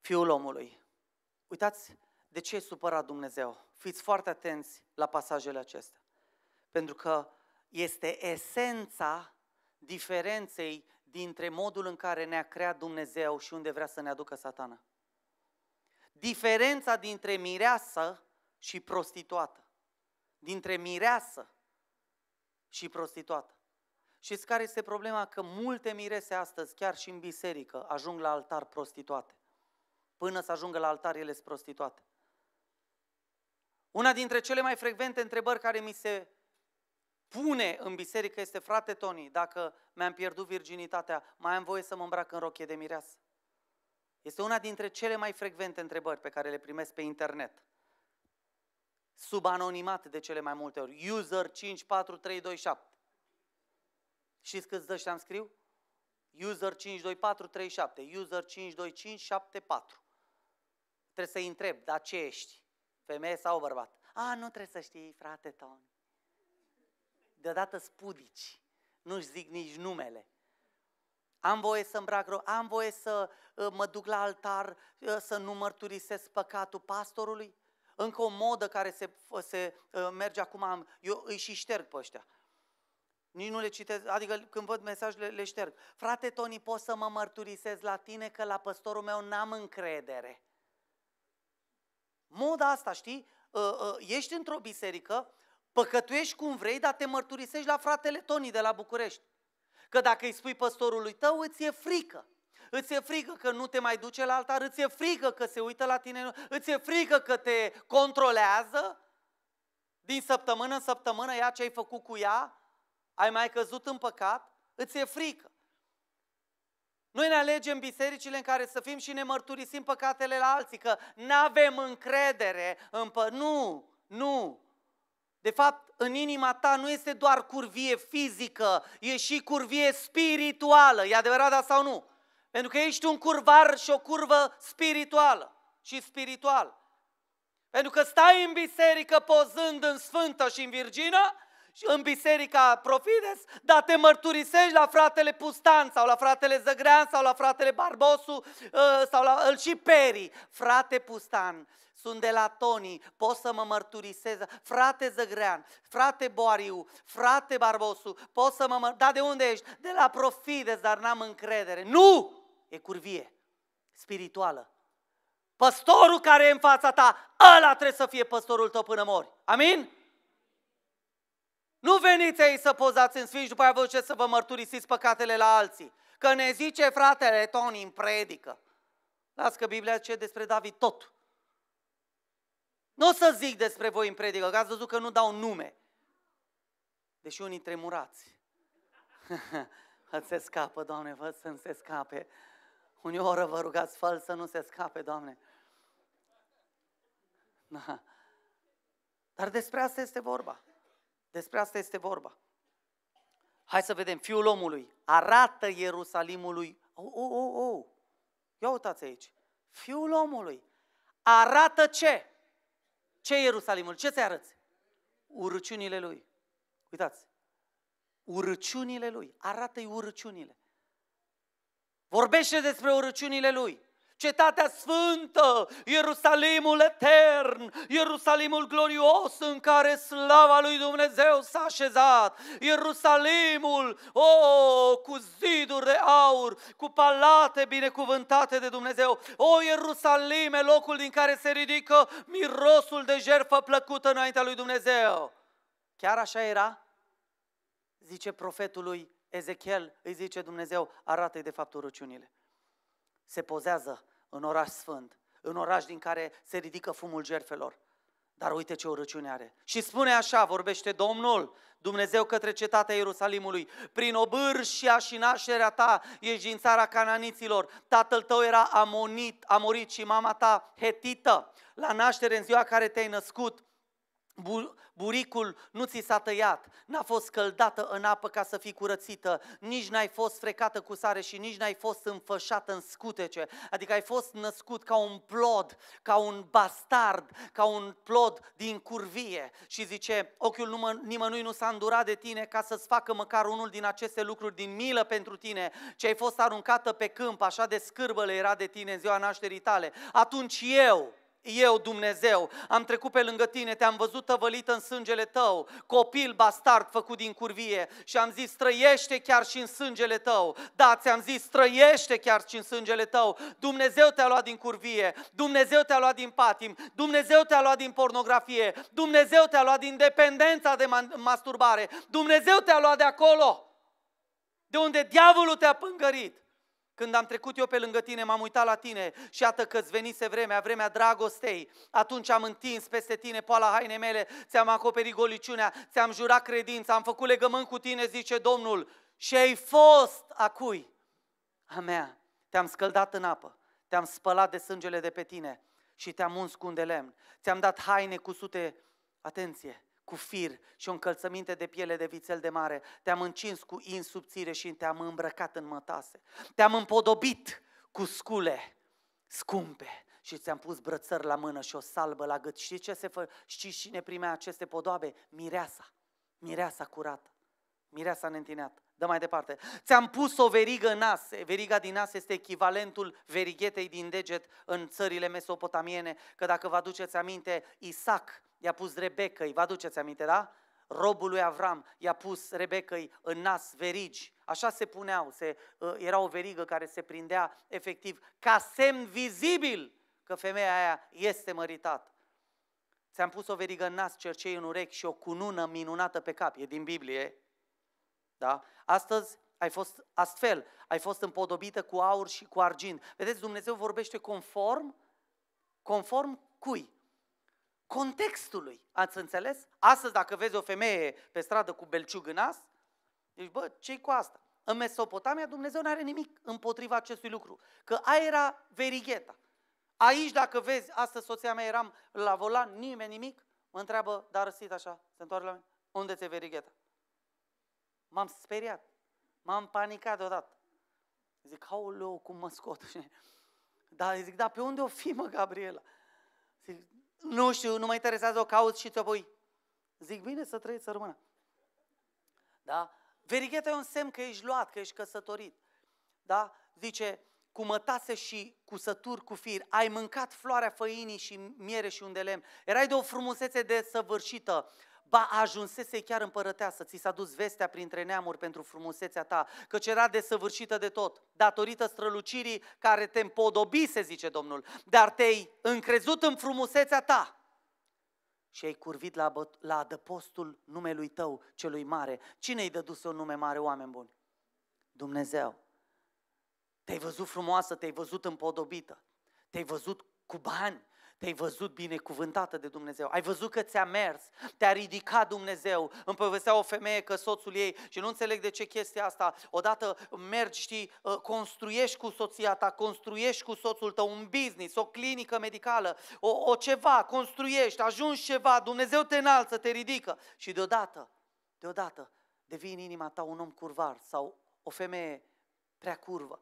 [SPEAKER 1] Fiul omului. Uitați de ce e supărat Dumnezeu. Fiți foarte atenți la pasajele acestea. Pentru că este esența diferenței dintre modul în care ne-a creat Dumnezeu și unde vrea să ne aducă satana. Diferența dintre mireasă și prostituată. Dintre mireasă și prostituată. Și care este problema? Că multe mirese astăzi, chiar și în biserică, ajung la altar prostituate. Până să ajungă la altar, ele sunt prostituate. Una dintre cele mai frecvente întrebări care mi se pune în biserică este, frate Tony, dacă mi-am pierdut virginitatea, mai am voie să mă îmbrac în rochie de mireasă? Este una dintre cele mai frecvente întrebări pe care le primesc pe internet. Sub anonimat de cele mai multe ori. User 54327. Știți câți dăști am scriu? User 52437, user 52574. Trebuie să-i întreb, dar ce ești? Femeie sau bărbat? A, nu trebuie să știi, frate Tony. Deodată spudici, nu-și zic nici numele am voie să îmbrac am voie să ă, mă duc la altar, ă, să nu mărturisesc păcatul pastorului? Încă o modă care se, se ă, merge acum, eu îi și șterg pe ăștia. Nici nu le citesc, adică când văd mesajele, le șterg. Frate Toni, pot să mă mărturisez la tine că la păstorul meu n-am încredere. Moda asta, știi? Ești într-o biserică, păcătuiești cum vrei, dar te mărturisești la fratele Toni de la București. Că dacă îi spui păstorului tău, îți e frică. Îți e frică că nu te mai duce la altar, îți e frică că se uită la tine, îți e frică că te controlează. Din săptămână în săptămână, ea ce ai făcut cu ea, ai mai căzut în păcat, îți e frică. Noi ne alegem bisericile în care să fim și ne mărturisim păcatele la alții, că nu avem încredere în pă... Nu, nu. De fapt, în inima ta nu este doar curvie fizică, e și curvie spirituală. E adevărat da sau nu? Pentru că ești un curvar și o curvă spirituală și spiritual. Pentru că stai în biserică pozând în sfântă și în virgină, și în biserica Profides, dar te mărturisești la fratele Pustan sau la fratele Zăgrean sau la fratele Barbosu ă, sau la îl și Peri. Frate Pustan, sunt de la Toni, pot să mă mărturisez, frate Zăgrean, frate Boariu, frate Barbosu, pot să mă mărturisez, da de unde ești? De la profide, dar n-am încredere. Nu! E curvie spirituală. Păstorul care e în fața ta, ăla trebuie să fie păstorul tău până mori. Amin? Nu veniți aici să pozați în sfinși, după aia vă duceți să vă mărturisiți păcatele la alții. Că ne zice fratele Toni în predică. Las că Biblia ce despre David tot. Nu o să zic despre voi în predică, că ați văzut că nu dau nume. Deși unii tremurați. Ați se scapă, Doamne, văd să nu se scape. oră vă rugați fals să nu se scape, Doamne. Da. Dar despre asta este vorba. Despre asta este vorba. Hai să vedem, fiul omului arată Ierusalimului. Oh, oh, oh, oh. Ia uitați aici. Fiul omului arată ce? Ce e Ierusalimul? Ce ți-i arăți? Urăciunile lui. Uitați. Urăciunile lui. Arată-i urăciunile. Vorbește despre urăciunile lui cetatea sfântă, Ierusalimul etern, Ierusalimul glorios în care slava lui Dumnezeu s-a așezat, Ierusalimul, o, oh, cu ziduri de aur, cu palate binecuvântate de Dumnezeu, o, oh, Ierusalime, locul din care se ridică mirosul de jerfă plăcută înaintea lui Dumnezeu. Chiar așa era? Zice profetul lui Ezechiel, îi zice Dumnezeu, arată-i de fapt urăciunile se pozează în oraș sfânt, în oraș din care se ridică fumul jerfelor. Dar uite ce urăciune are. Și spune așa, vorbește Domnul, Dumnezeu către cetatea Ierusalimului, prin obârșia și nașterea ta ești din țara cananiților, tatăl tău era amonit, amorit și mama ta hetită. La naștere, în ziua care te-ai născut, Buricul nu ți s-a tăiat, n-a fost căldată în apă ca să fii curățită, nici n-ai fost frecată cu sare și nici n-ai fost înfășată în scutece. Adică ai fost născut ca un plod, ca un bastard, ca un plod din curvie. Și zice, ochiul nimănui nu s-a îndurat de tine ca să-ți facă măcar unul din aceste lucruri din milă pentru tine, ce ai fost aruncată pe câmp, așa de scârbăle era de tine în ziua nașterii tale. Atunci eu, eu, Dumnezeu, am trecut pe lângă tine, te-am văzut tăvălit în sângele tău, copil bastard făcut din curvie și am zis, trăiește chiar și în sângele tău. Da, ți-am zis, trăiește chiar și în sângele tău. Dumnezeu te-a luat din curvie, Dumnezeu te-a luat din patim, Dumnezeu te-a luat din pornografie, Dumnezeu te-a luat din dependența de masturbare, Dumnezeu te-a luat de acolo, de unde diavolul te-a pângărit. Când am trecut eu pe lângă tine, m-am uitat la tine și iată că-ți venise vremea, vremea dragostei. Atunci am întins peste tine poala haine mele, ți-am acoperit goliciunea, ți-am jurat credința, am făcut legământ cu tine, zice Domnul, și ai fost a cui? A mea. Te-am scăldat în apă, te-am spălat de sângele de pe tine și te-am uns cu un de lemn. Ți-am dat haine cu sute, atenție, cu fir și o încălțăminte de piele de vițel de mare. Te-am încins cu insubțire și te-am îmbrăcat în mătase. Te-am împodobit cu scule scumpe și ți-am pus brățări la mână și o salbă la gât. Știi, ce se fă... Știi cine primea aceste podoabe? Mireasa. Mireasa curată. Mireasa neîntineată. Dă mai departe. Ți-am pus o verigă în nas. Veriga din nas este echivalentul verighetei din deget în țările mesopotamiene, că dacă vă aduceți aminte, Isaac i-a pus Rebecăi, vă aduceți aminte, da? Robul lui Avram i-a pus Rebecăi în nas verigi. Așa se puneau, se, ă, era o verigă care se prindea efectiv ca semn vizibil că femeia aia este măritată. Ți-am pus o verigă în nas, cercei în urechi și o cunună minunată pe cap. E din Biblie, da? Astăzi ai fost astfel, ai fost împodobită cu aur și cu argint. Vedeți, Dumnezeu vorbește conform, conform cui? Contextului. Ați înțeles? Astăzi, dacă vezi o femeie pe stradă cu belciug în nas, deci, bă, ce cu asta? În Mesopotamia Dumnezeu nu are nimic împotriva acestui lucru. Că aia era verigheta. Aici, dacă vezi, astăzi soția mea eram la volan, nimeni nimic, mă întreabă, dar răsit așa, se întoarce la mine, unde ți-e verigheta? M-am speriat. M-am panicat deodată. Zic, aoleu, cum mă scot? Dar zic, da, pe unde o fi, mă, Gabriela? Zic, nu știu, nu mă interesează, o caut și te voi. Zic, bine să trăiești, să rămână. Da? Verigheta e un semn că ești luat, că ești căsătorit. Da? Zice, cu mătase și cu sături, cu fir, ai mâncat floarea făinii și miere și un de lemn. Erai de o frumusețe desăvârșită ba ajunsese chiar împărăteasă, ți s-a dus vestea printre neamuri pentru frumusețea ta, că era desăvârșită de tot, datorită strălucirii care te împodobise, zice Domnul, dar te-ai încrezut în frumusețea ta și ai curvit la, la adăpostul numelui tău, celui mare. Cine-i dădus un nume mare, oameni buni? Dumnezeu. Te-ai văzut frumoasă, te-ai văzut împodobită, te-ai văzut cu bani, te-ai văzut binecuvântată de Dumnezeu, ai văzut că ți-a mers, te-a ridicat Dumnezeu. Îmi povestea o femeie că soțul ei, și nu înțeleg de ce chestia asta, odată mergi, știi, ă, construiești cu soția ta, construiești cu soțul tău un business, o clinică medicală, o, o ceva, construiești, ajungi ceva, Dumnezeu te înalță, te ridică. Și deodată, deodată, devii în inima ta un om curvar sau o femeie prea curvă,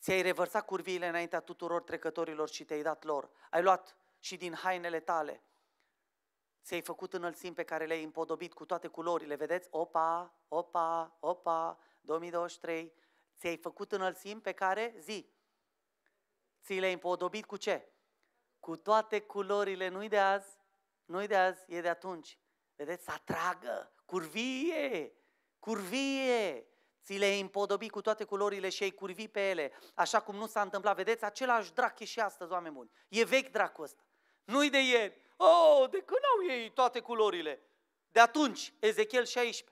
[SPEAKER 1] Ți-ai revărsat curviile înaintea tuturor trecătorilor și te-ai dat lor. Ai luat și din hainele tale. Ți-ai făcut înălțimi pe care le-ai împodobit cu toate culorile. Vedeți? Opa, opa, opa, 2023. Ți-ai făcut înălțimi pe care, zi, ți le-ai împodobit cu ce? Cu toate culorile, nu-i de azi, nu-i de azi, e de atunci. Vedeți, să atragă, curvie, curvie, Ți le împodobi cu toate culorile și ai curvi pe ele, așa cum nu s-a întâmplat. Vedeți, același drac e și astăzi, oameni buni. E vechi dracul ăsta. Nu-i de ieri. Oh, de când au ei toate culorile? De atunci, Ezechiel 16.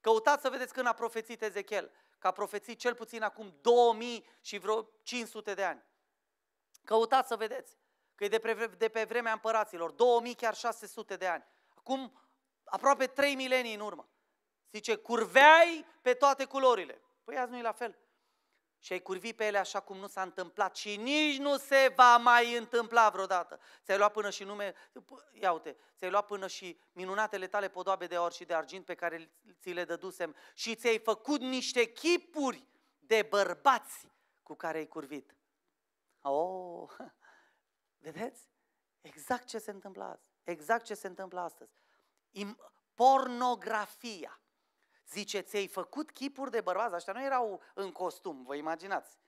[SPEAKER 1] Căutați să vedeți când a profețit Ezechiel. Că a profețit cel puțin acum 2000 și vreo 500 de ani. Căutați să vedeți. Că e de pe, de pe vremea împăraților. 2000, chiar 600 de ani. Acum aproape 3 milenii în urmă. Zice, curveai pe toate culorile. Păi azi nu e la fel. Și ai curvi pe ele așa cum nu s-a întâmplat și nici nu se va mai întâmpla vreodată. Ți-ai luat până și nume, ia uite, ți-ai luat până și minunatele tale podoabe de aur și de argint pe care ți le dădusem și ți-ai făcut niște chipuri de bărbați cu care ai curvit. Oh, vedeți? Exact ce se întâmplă azi. Exact ce se întâmplă astăzi. Pornografia Zice, ți-ai făcut chipuri de bărbați. Aștia nu erau în costum, vă imaginați.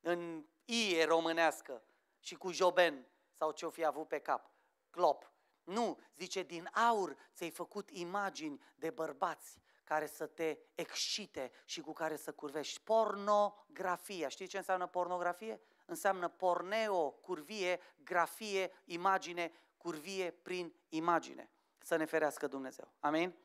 [SPEAKER 1] În ie românească și cu joben sau ce-o fi avut pe cap. Clop. Nu, zice, din aur ți-ai făcut imagini de bărbați care să te excite și cu care să curvești. Pornografia. Știi ce înseamnă pornografie? Înseamnă porneo, curvie, grafie, imagine, curvie prin imagine. Să ne ferească Dumnezeu. Amin?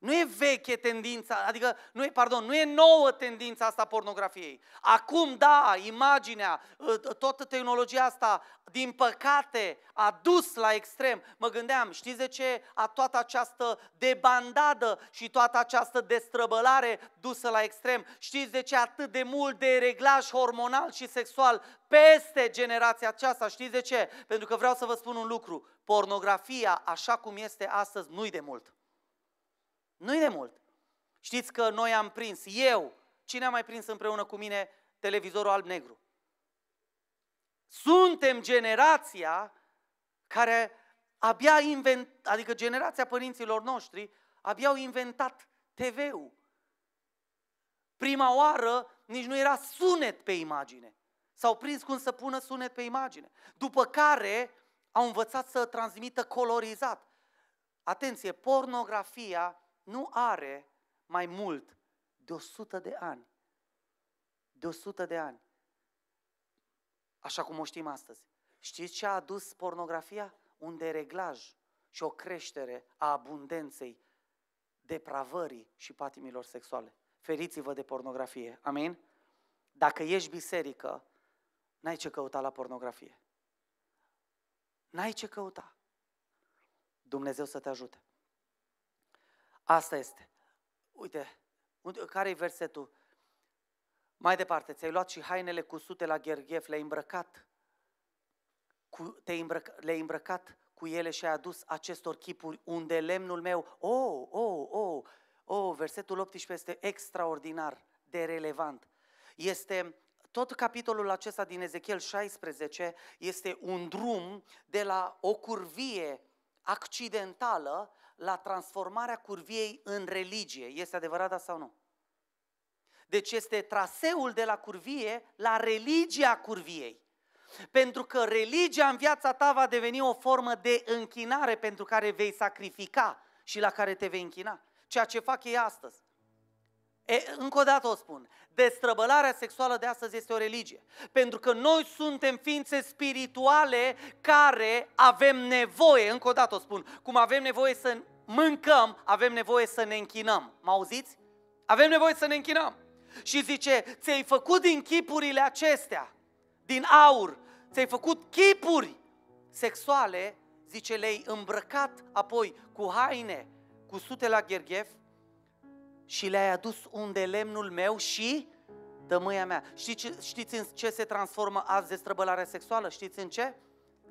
[SPEAKER 1] Nu e veche tendința, adică, nu e, pardon, nu e nouă tendința asta pornografiei. Acum, da, imaginea, ă, ă, toată tehnologia asta, din păcate, a dus la extrem. Mă gândeam, știți de ce a toată această debandadă și toată această destrăbălare dusă la extrem? Știți de ce atât de mult de reglaj hormonal și sexual peste generația aceasta? Știți de ce? Pentru că vreau să vă spun un lucru. Pornografia, așa cum este astăzi, nu-i de mult. Nu-i de mult. Știți că noi am prins, eu, cine a mai prins împreună cu mine televizorul alb-negru? Suntem generația care abia invent, adică generația părinților noștri, abia au inventat TV-ul. Prima oară nici nu era sunet pe imagine. S-au prins cum să pună sunet pe imagine. După care au învățat să transmită colorizat. Atenție, pornografia nu are mai mult de 100 de ani. De 100 de ani. Așa cum o știm astăzi. Știți ce a adus pornografia? Un dereglaj și o creștere a abundenței depravării și patimilor sexuale. Feriți-vă de pornografie. Amin? Dacă ești biserică, n-ai ce căuta la pornografie. N-ai ce căuta. Dumnezeu să te ajute. Asta este. Uite, care i versetul? Mai departe, ți-ai luat și hainele cu sute la Gherghef, le-ai îmbrăcat, cu, te îmbrăc, le-ai îmbrăcat cu ele și ai adus acestor chipuri unde lemnul meu, oh, oh, oh, oh, versetul 18 este extraordinar de relevant. Este tot capitolul acesta din Ezechiel 16 este un drum de la o curvie accidentală la transformarea curviei în religie. Este adevărata sau nu? Deci este traseul de la curvie la religia curviei. Pentru că religia în viața ta va deveni o formă de închinare pentru care vei sacrifica și la care te vei închina. Ceea ce fac ei astăzi. E, încă o dată o spun, destrăbălarea sexuală de astăzi este o religie. Pentru că noi suntem ființe spirituale care avem nevoie, încă o dată o spun, cum avem nevoie să mâncăm, avem nevoie să ne închinăm. Mă auziți? Avem nevoie să ne închinăm. Și zice, ți-ai făcut din chipurile acestea, din aur, ți-ai făcut chipuri sexuale, zice, le-ai îmbrăcat apoi cu haine, cu sute la gherghef și le-ai adus unde lemnul meu și tămâia mea. Știți, știți în ce se transformă azi destrăbălarea sexuală? Știți în ce?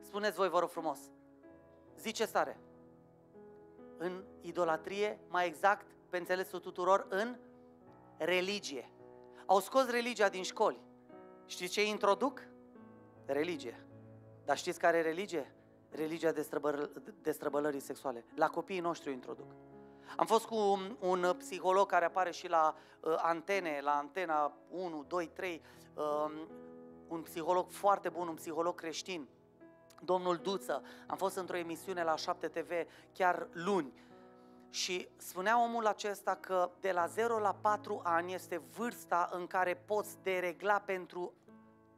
[SPEAKER 1] Spuneți voi, vă rog frumos. Zice sare în idolatrie, mai exact, pe înțelesul tuturor, în religie. Au scos religia din școli. Știți ce introduc? Religie. Dar știți care e religie? Religia destrăbăr- destrăbălării sexuale. La copiii noștri o introduc. Am fost cu un, un psiholog care apare și la uh, antene, la antena 1, 2, 3, uh, un psiholog foarte bun, un psiholog creștin, domnul Duță. Am fost într-o emisiune la 7 TV chiar luni și spunea omul acesta că de la 0 la 4 ani este vârsta în care poți deregla pentru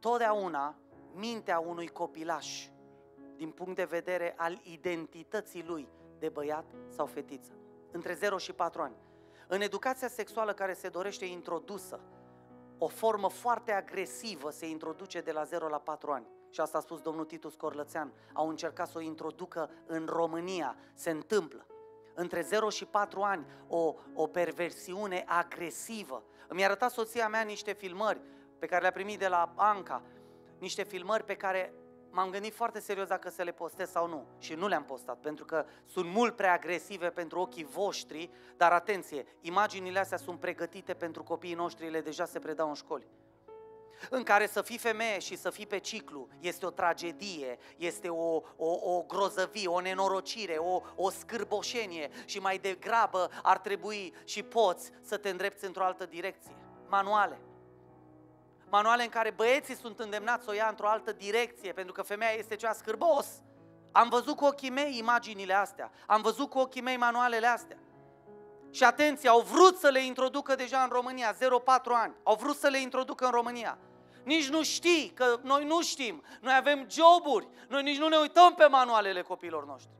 [SPEAKER 1] totdeauna mintea unui copilaș din punct de vedere al identității lui de băiat sau fetiță. Între 0 și 4 ani. În educația sexuală care se dorește introdusă, o formă foarte agresivă se introduce de la 0 la 4 ani și asta a spus domnul Titus Corlățean, au încercat să o introducă în România, se întâmplă. Între 0 și 4 ani, o, o perversiune agresivă. Îmi arăta soția mea niște filmări pe care le-a primit de la Anca, niște filmări pe care m-am gândit foarte serios dacă să le postez sau nu și nu le-am postat pentru că sunt mult prea agresive pentru ochii voștri, dar atenție, imaginile astea sunt pregătite pentru copiii noștri, ele deja se predau în școli în care să fii femeie și să fii pe ciclu este o tragedie, este o, o, o grozăvie, o nenorocire, o, o scârboșenie și mai degrabă ar trebui și poți să te îndrepți într-o altă direcție. Manuale. Manuale în care băieții sunt îndemnați să o ia într-o altă direcție, pentru că femeia este cea scârbos. Am văzut cu ochii mei imaginile astea, am văzut cu ochii mei manualele astea. Și atenție, au vrut să le introducă deja în România, 0-4 ani. Au vrut să le introducă în România. Nici nu știi, că noi nu știm. Noi avem joburi, noi nici nu ne uităm pe manualele copiilor noștri.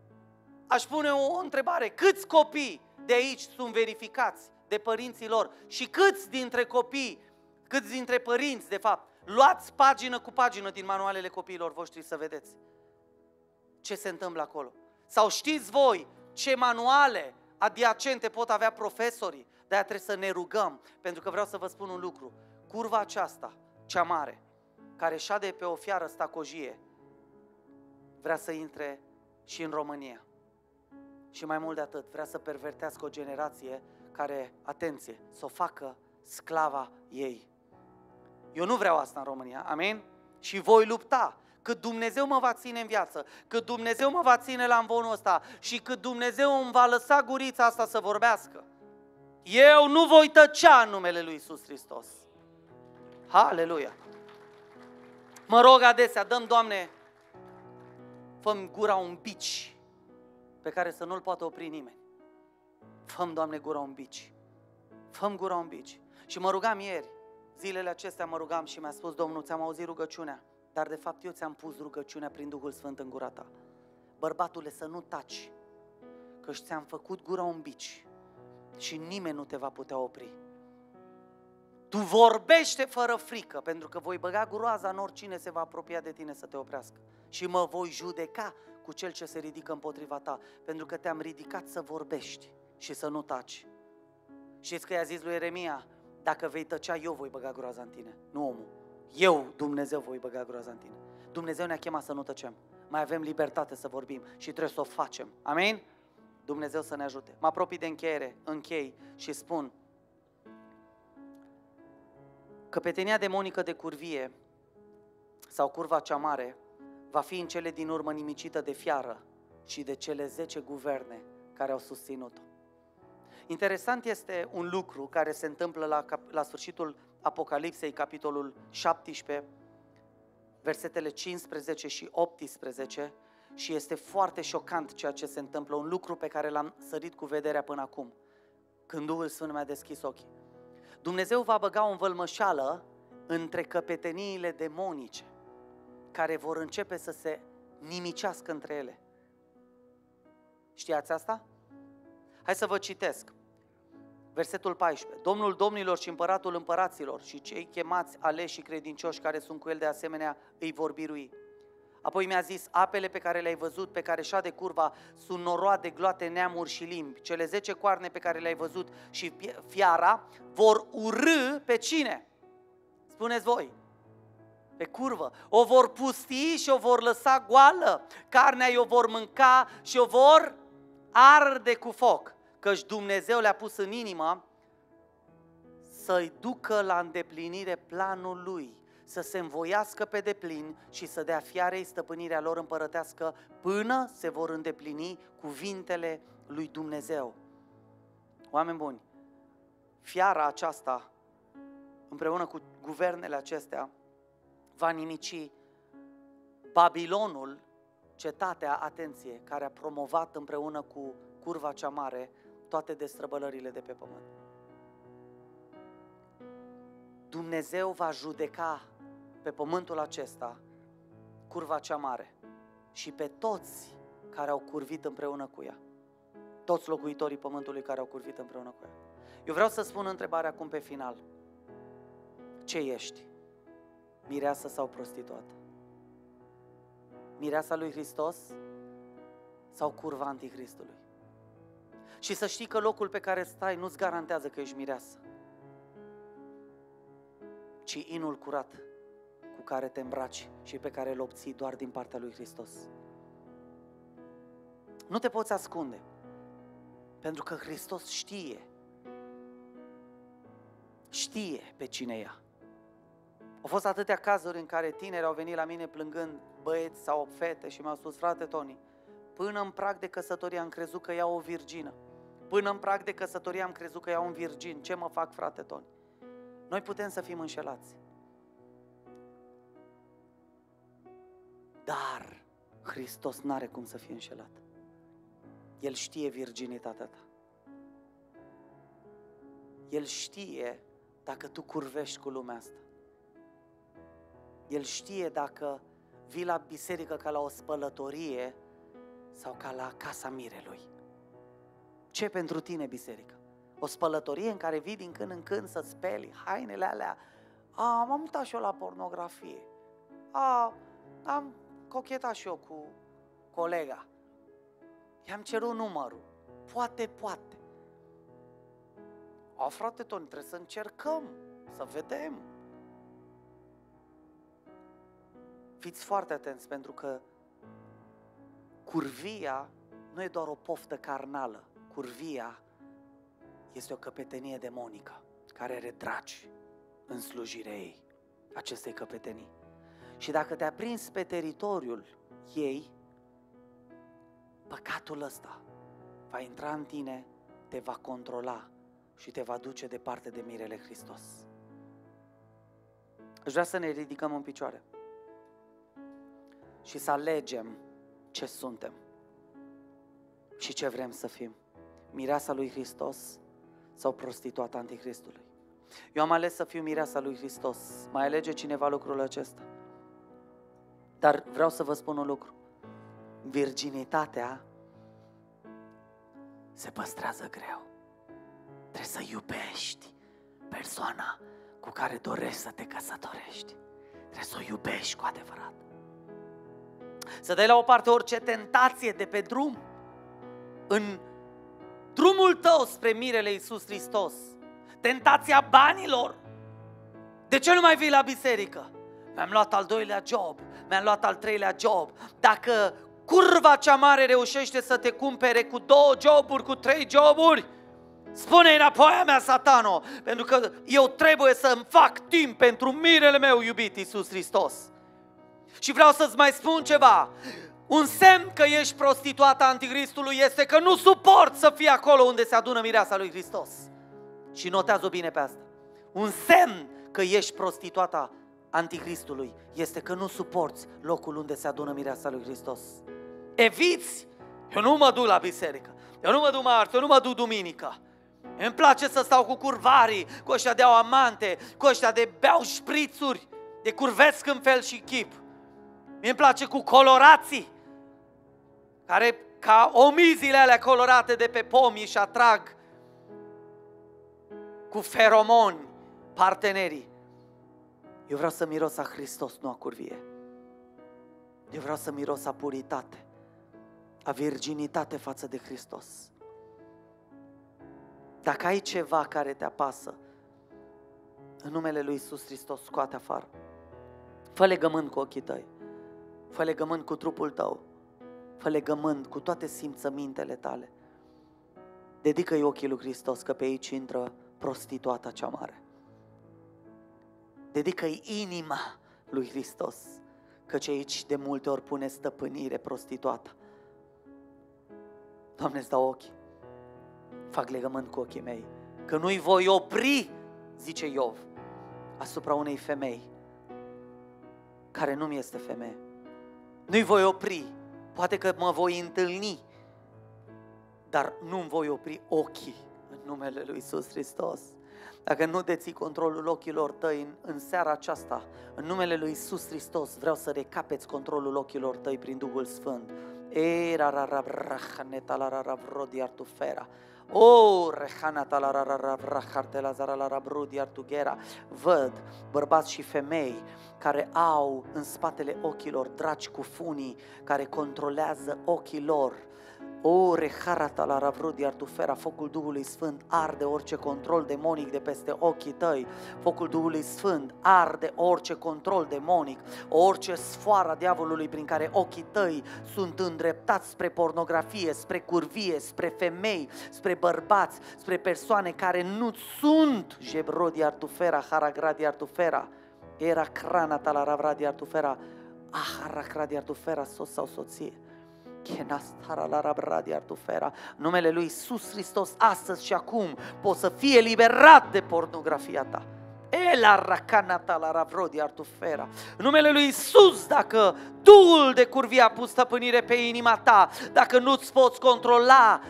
[SPEAKER 1] Aș pune o întrebare. Câți copii de aici sunt verificați de părinții lor și câți dintre copii, câți dintre părinți, de fapt, luați pagină cu pagină din manualele copiilor voștri să vedeți ce se întâmplă acolo? Sau știți voi ce manuale adiacente pot avea profesorii? De-aia trebuie să ne rugăm, pentru că vreau să vă spun un lucru. Curva aceasta cea mare, care șade pe o fiară stacojie, vrea să intre și în România. Și mai mult de atât, vrea să pervertească o generație care, atenție, să o facă sclava ei. Eu nu vreau asta în România, amin? Și voi lupta cât Dumnezeu mă va ține în viață, cât Dumnezeu mă va ține la învonul ăsta și cât Dumnezeu îmi va lăsa gurița asta să vorbească. Eu nu voi tăcea în numele Lui Isus Hristos. Aleluia! Mă rog adesea, dăm, Doamne, făm gura un bici pe care să nu-l poată opri nimeni. Făm, Doamne, gura un bici. Făm gura un bici. Și mă rugam ieri, zilele acestea mă rugam și mi-a spus Domnul, ți-am auzit rugăciunea, dar de fapt eu ți-am pus rugăciunea prin Duhul Sfânt în gura ta. Bărbatule, să nu taci, că ți-am făcut gura un bici și nimeni nu te va putea opri. Tu vorbește fără frică, pentru că voi băga groaza în oricine se va apropia de tine să te oprească. Și mă voi judeca cu cel ce se ridică împotriva ta, pentru că te-am ridicat să vorbești și să nu taci. Știți că i-a zis lui Eremia, dacă vei tăcea, eu voi băga groaza în tine, nu omul. Eu, Dumnezeu, voi băga groaza în tine. Dumnezeu ne-a chemat să nu tăcem. Mai avem libertate să vorbim și trebuie să o facem. Amin? Dumnezeu să ne ajute. Mă apropii de încheiere, închei și spun, Căpetenia demonică de curvie sau curva cea mare va fi în cele din urmă nimicită de fiară și de cele 10 guverne care au susținut-o. Interesant este un lucru care se întâmplă la, la sfârșitul Apocalipsei, capitolul 17, versetele 15 și 18 și este foarte șocant ceea ce se întâmplă, un lucru pe care l-am sărit cu vederea până acum. Când Duhul Sfânt mi-a deschis ochii Dumnezeu va băga o învălmășală între căpeteniile demonice care vor începe să se nimicească între ele. Știați asta? Hai să vă citesc. Versetul 14. Domnul domnilor și împăratul împăraților și cei chemați aleși și credincioși care sunt cu el de asemenea îi vor birui. Apoi mi-a zis, apele pe care le-ai văzut, pe care șade curva, sunt noroade, gloate, neamuri și limbi. Cele zece coarne pe care le-ai văzut și fiara vor urâ pe cine? Spuneți voi, pe curvă. O vor pusti și o vor lăsa goală. Carnea o vor mânca și o vor arde cu foc. Căci Dumnezeu le-a pus în inimă să-i ducă la îndeplinire planul lui să se învoiască pe deplin și să dea fiarei stăpânirea lor împărătească până se vor îndeplini cuvintele lui Dumnezeu. Oameni buni, fiara aceasta, împreună cu guvernele acestea, va nimici Babilonul, cetatea, atenție, care a promovat împreună cu curva cea mare toate destrăbălările de pe pământ. Dumnezeu va judeca pe pământul acesta curva cea mare și pe toți care au curvit împreună cu ea. Toți locuitorii pământului care au curvit împreună cu ea. Eu vreau să spun întrebarea acum pe final. Ce ești? Mireasă sau prostituată? Mireasa lui Hristos sau curva anticristului? Și să știi că locul pe care stai nu-ți garantează că ești mireasă, ci inul curat cu care te îmbraci și pe care îl obții doar din partea lui Hristos. Nu te poți ascunde, pentru că Hristos știe, știe pe cine ia. Au fost atâtea cazuri în care tineri au venit la mine plângând băieți sau fete și mi-au spus, frate Tony, până în prag de căsătorie am crezut că iau o virgină. Până în prag de căsătorie am crezut că iau un virgin. Ce mă fac, frate Tony? Noi putem să fim înșelați. Dar Hristos nu are cum să fie înșelat. El știe virginitatea ta. El știe dacă tu curvești cu lumea asta. El știe dacă vii la biserică ca la o spălătorie sau ca la casa mirelui. Ce pentru tine biserică? O spălătorie în care vii din când în când să speli hainele alea. A, m-am uitat și eu la pornografie. A, am cocheta și eu cu colega. I-am cerut numărul. Poate, poate. O, frate, Toni, trebuie să încercăm, să vedem. Fiți foarte atenți pentru că curvia nu e doar o poftă carnală. Curvia este o căpetenie demonică care are în slujirea ei, acestei căpetenii. Și dacă te-a prins pe teritoriul ei, păcatul ăsta va intra în tine, te va controla și te va duce departe de mirele Hristos. Aș vrea să ne ridicăm în picioare și să alegem ce suntem și ce vrem să fim. Mireasa lui Hristos sau prostituata anticristului. Eu am ales să fiu mireasa lui Hristos. Mai alege cineva lucrul acesta? Dar vreau să vă spun un lucru. Virginitatea se păstrează greu. Trebuie să iubești persoana cu care dorești să te căsătorești. Trebuie să o iubești cu adevărat. Să dai la o parte orice tentație de pe drum în drumul tău spre mirele Iisus Hristos, tentația banilor. De ce nu mai vii la biserică? Mi-am luat al doilea job, mi-am luat al treilea job, dacă curva cea mare reușește să te cumpere cu două joburi, cu trei joburi, spune înapoi a mea, satano, pentru că eu trebuie să-mi fac timp pentru mirele meu, iubit Iisus Hristos. Și vreau să-ți mai spun ceva. Un semn că ești prostituată anticristului este că nu suport să fii acolo unde se adună mireasa lui Hristos. Și notează-o bine pe asta. Un semn că ești prostituată anticristului este că nu suporți locul unde se adună mireasa lui Hristos. Eviți! Eu nu mă duc la biserică, eu nu mă duc marți, eu nu mă duc duminică. Îmi place să stau cu curvarii, cu ăștia de amante, cu ăștia de beau șprițuri, de curvesc în fel și chip. mi îmi place cu colorații, care ca omizile alea colorate de pe pomii și atrag cu feromoni partenerii. Eu vreau să miros a Hristos, nu a curvie. Eu vreau să miros a puritate, a virginitate față de Hristos. Dacă ai ceva care te apasă, în numele Lui Isus Hristos, scoate afară. Fă legământ cu ochii tăi, fă legământ cu trupul tău, fă legământ cu toate simțămintele tale. Dedică-i ochii lui Hristos, că pe aici intră prostituata cea mare dedică-i inima lui Hristos, căci aici de multe ori pune stăpânire prostituată. Doamne, îți dau ochi, fac legământ cu ochii mei, că nu-i voi opri, zice Iov, asupra unei femei care nu mi este femeie. Nu-i voi opri, poate că mă voi întâlni, dar nu-mi voi opri ochii în numele Lui Iisus Hristos. Dacă nu deții controlul ochilor tăi în, în seara aceasta, în numele lui Isus Hristos, vreau să recapeți controlul ochilor tăi prin Duhul Sfânt. Era ra ra rahaneta la ra ra vrodi artufera. O, rehanata la ra ra ra raharte la zara la rabrudi artughera. Văd bărbați și femei care au în spatele ochilor dragi cu funii, care controlează ochii lor o, reharata la ravrudi artufera, focul Duhului Sfânt arde orice control demonic de peste ochii tăi. Focul Duhului Sfânt arde orice control demonic, orice sfoara diavolului prin care ochii tăi sunt îndreptați spre pornografie, spre curvie, spre femei, spre bărbați, spre persoane care nu sunt jebrodi artufera, haragradi artufera, era crana ta la ravradi artufera, aharacradi artufera, soț sau soție Numele Lui Iisus Hristos astăzi și acum poți să fie eliberat de pornografia ta. Ela racanata la ravrodi artufera. În numele lui Isus, dacă Duhul de curvie a pus stăpânire pe inima ta, dacă nu-ți poți controla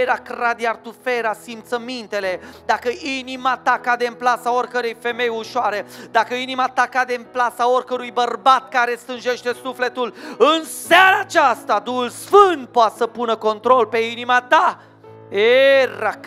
[SPEAKER 1] era cradi artufera simțămintele, dacă inima ta cade în plasa oricărei femei ușoare, dacă inima ta cade în plasa oricărui bărbat care stânjește sufletul, în seara aceasta Duhul Sfânt poate să pună control pe inima ta era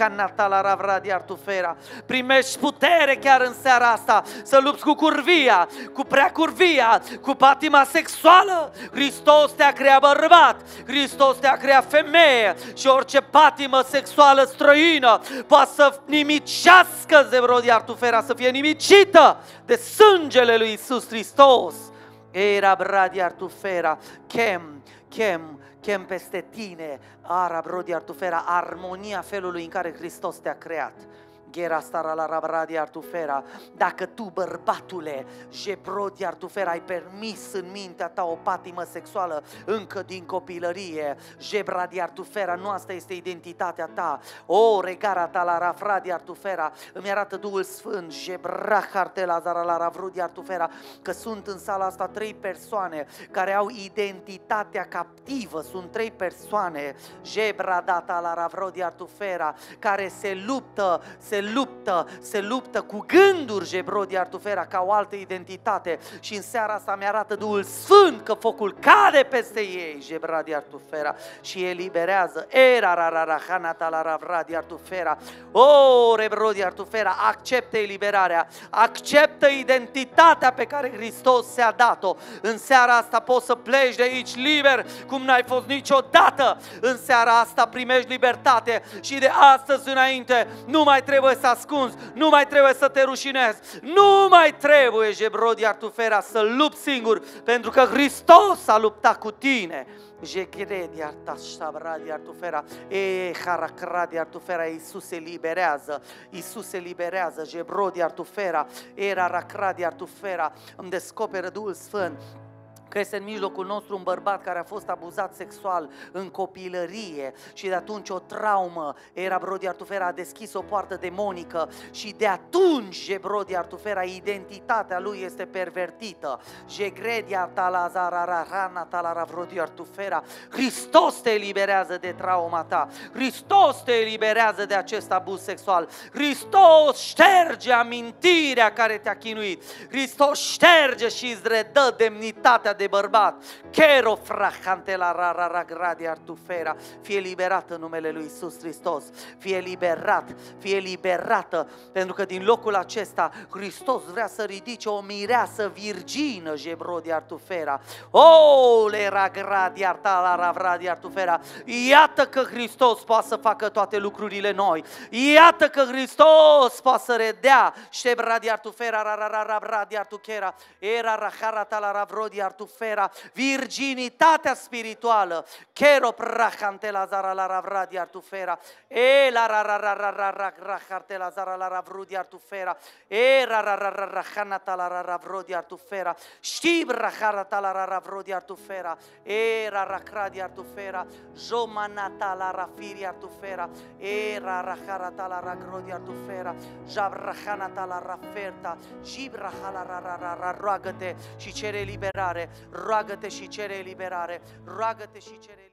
[SPEAKER 1] ravra de artufera. Primești putere chiar în seara asta să lupți cu curvia, cu prea curvia, cu patima sexuală. Hristos te-a creat bărbat, Hristos te-a creat femeie și orice patimă sexuală străină poate să nimicească de artufera să fie nimicită de sângele lui Isus Hristos. Era bradiar artufera. chem, chem, chem peste tine, ara brodiar tufera, armonia felului în care Hristos te-a creat ghera stara la rabradi artufera, dacă tu, bărbatule, jebrodi artufera, ai permis în mintea ta o patimă sexuală încă din copilărie, jebradi artufera, nu asta este identitatea ta, o, regara ta la rafradi artufera, îmi arată Duhul Sfânt, jebra cartela zara la ravrudi artufera, că sunt în sala asta trei persoane care au identitatea captivă, sunt trei persoane, jebra data la ravrodi artufera, care se luptă, se se luptă, se luptă cu gânduri Jebrodi Artufera ca o altă identitate și în seara asta mi-arată Duhul Sfânt că focul cade peste ei, Jebradi Artufera, și eliberează. Era rararahana talaravradi Artufera. O, Rebrodi Artufera, acceptă eliberarea, acceptă identitatea pe care Hristos se a dat-o. În seara asta poți să pleci de aici liber, cum n-ai fost niciodată. În seara asta primești libertate și de astăzi înainte nu mai trebuie trebuie să ascunzi, nu mai trebuie să te rușinezi, nu mai trebuie, Jebrodi Artufera, să lupt singur, pentru că Hristos a luptat cu tine. artașabra de artufera, e de artufera, Iisus se liberează, Iisus se liberează, jebrodi artufera, era de artufera, îmi descoperă Duhul Sfânt, că este în mijlocul nostru un bărbat care a fost abuzat sexual în copilărie și de atunci o traumă, era Brody Artufera, a deschis o poartă demonică și de atunci Brody Artufera, identitatea lui este pervertită. Jegredia talazararana Brody Artufera, Hristos te eliberează de trauma ta, Hristos te eliberează de acest abuz sexual, Hristos șterge amintirea care te-a chinuit, Hristos șterge și îți redă demnitatea de bărbat. Chero frahantela rara gradi artufera. Fie liberat în numele lui Isus Hristos. Fie liberat, fie liberată. Pentru că din locul acesta Hristos vrea să ridice o mireasă virgină, jebro de artufera. O, le ragradi artala ravradi artufera. Iată că Hristos poate să facă toate lucrurile noi. Iată că Hristos poate să redea șebra de artufera, rara rara rara de artuchera, era rahara talara vrodi artufera sufera virginitatea spirituală. Chero prahantela zara la ravradi artufera. E la ra ra ra ra ra ra cartela zara la ravrudi artufera. E ra ra ra ra ra hanata la ra ravrodi artufera. Știb raharata la ra ravrodi artufera. E ra ra cradi artufera. Jomanata la rafiri artufera. E ra ra harata la ra grodi artufera. Jabrahanata la raferta. Jibrahala ra ra ra ra roagă-te și cere liberare roagă-te și cere eliberare, roagă-te și cere eliberare.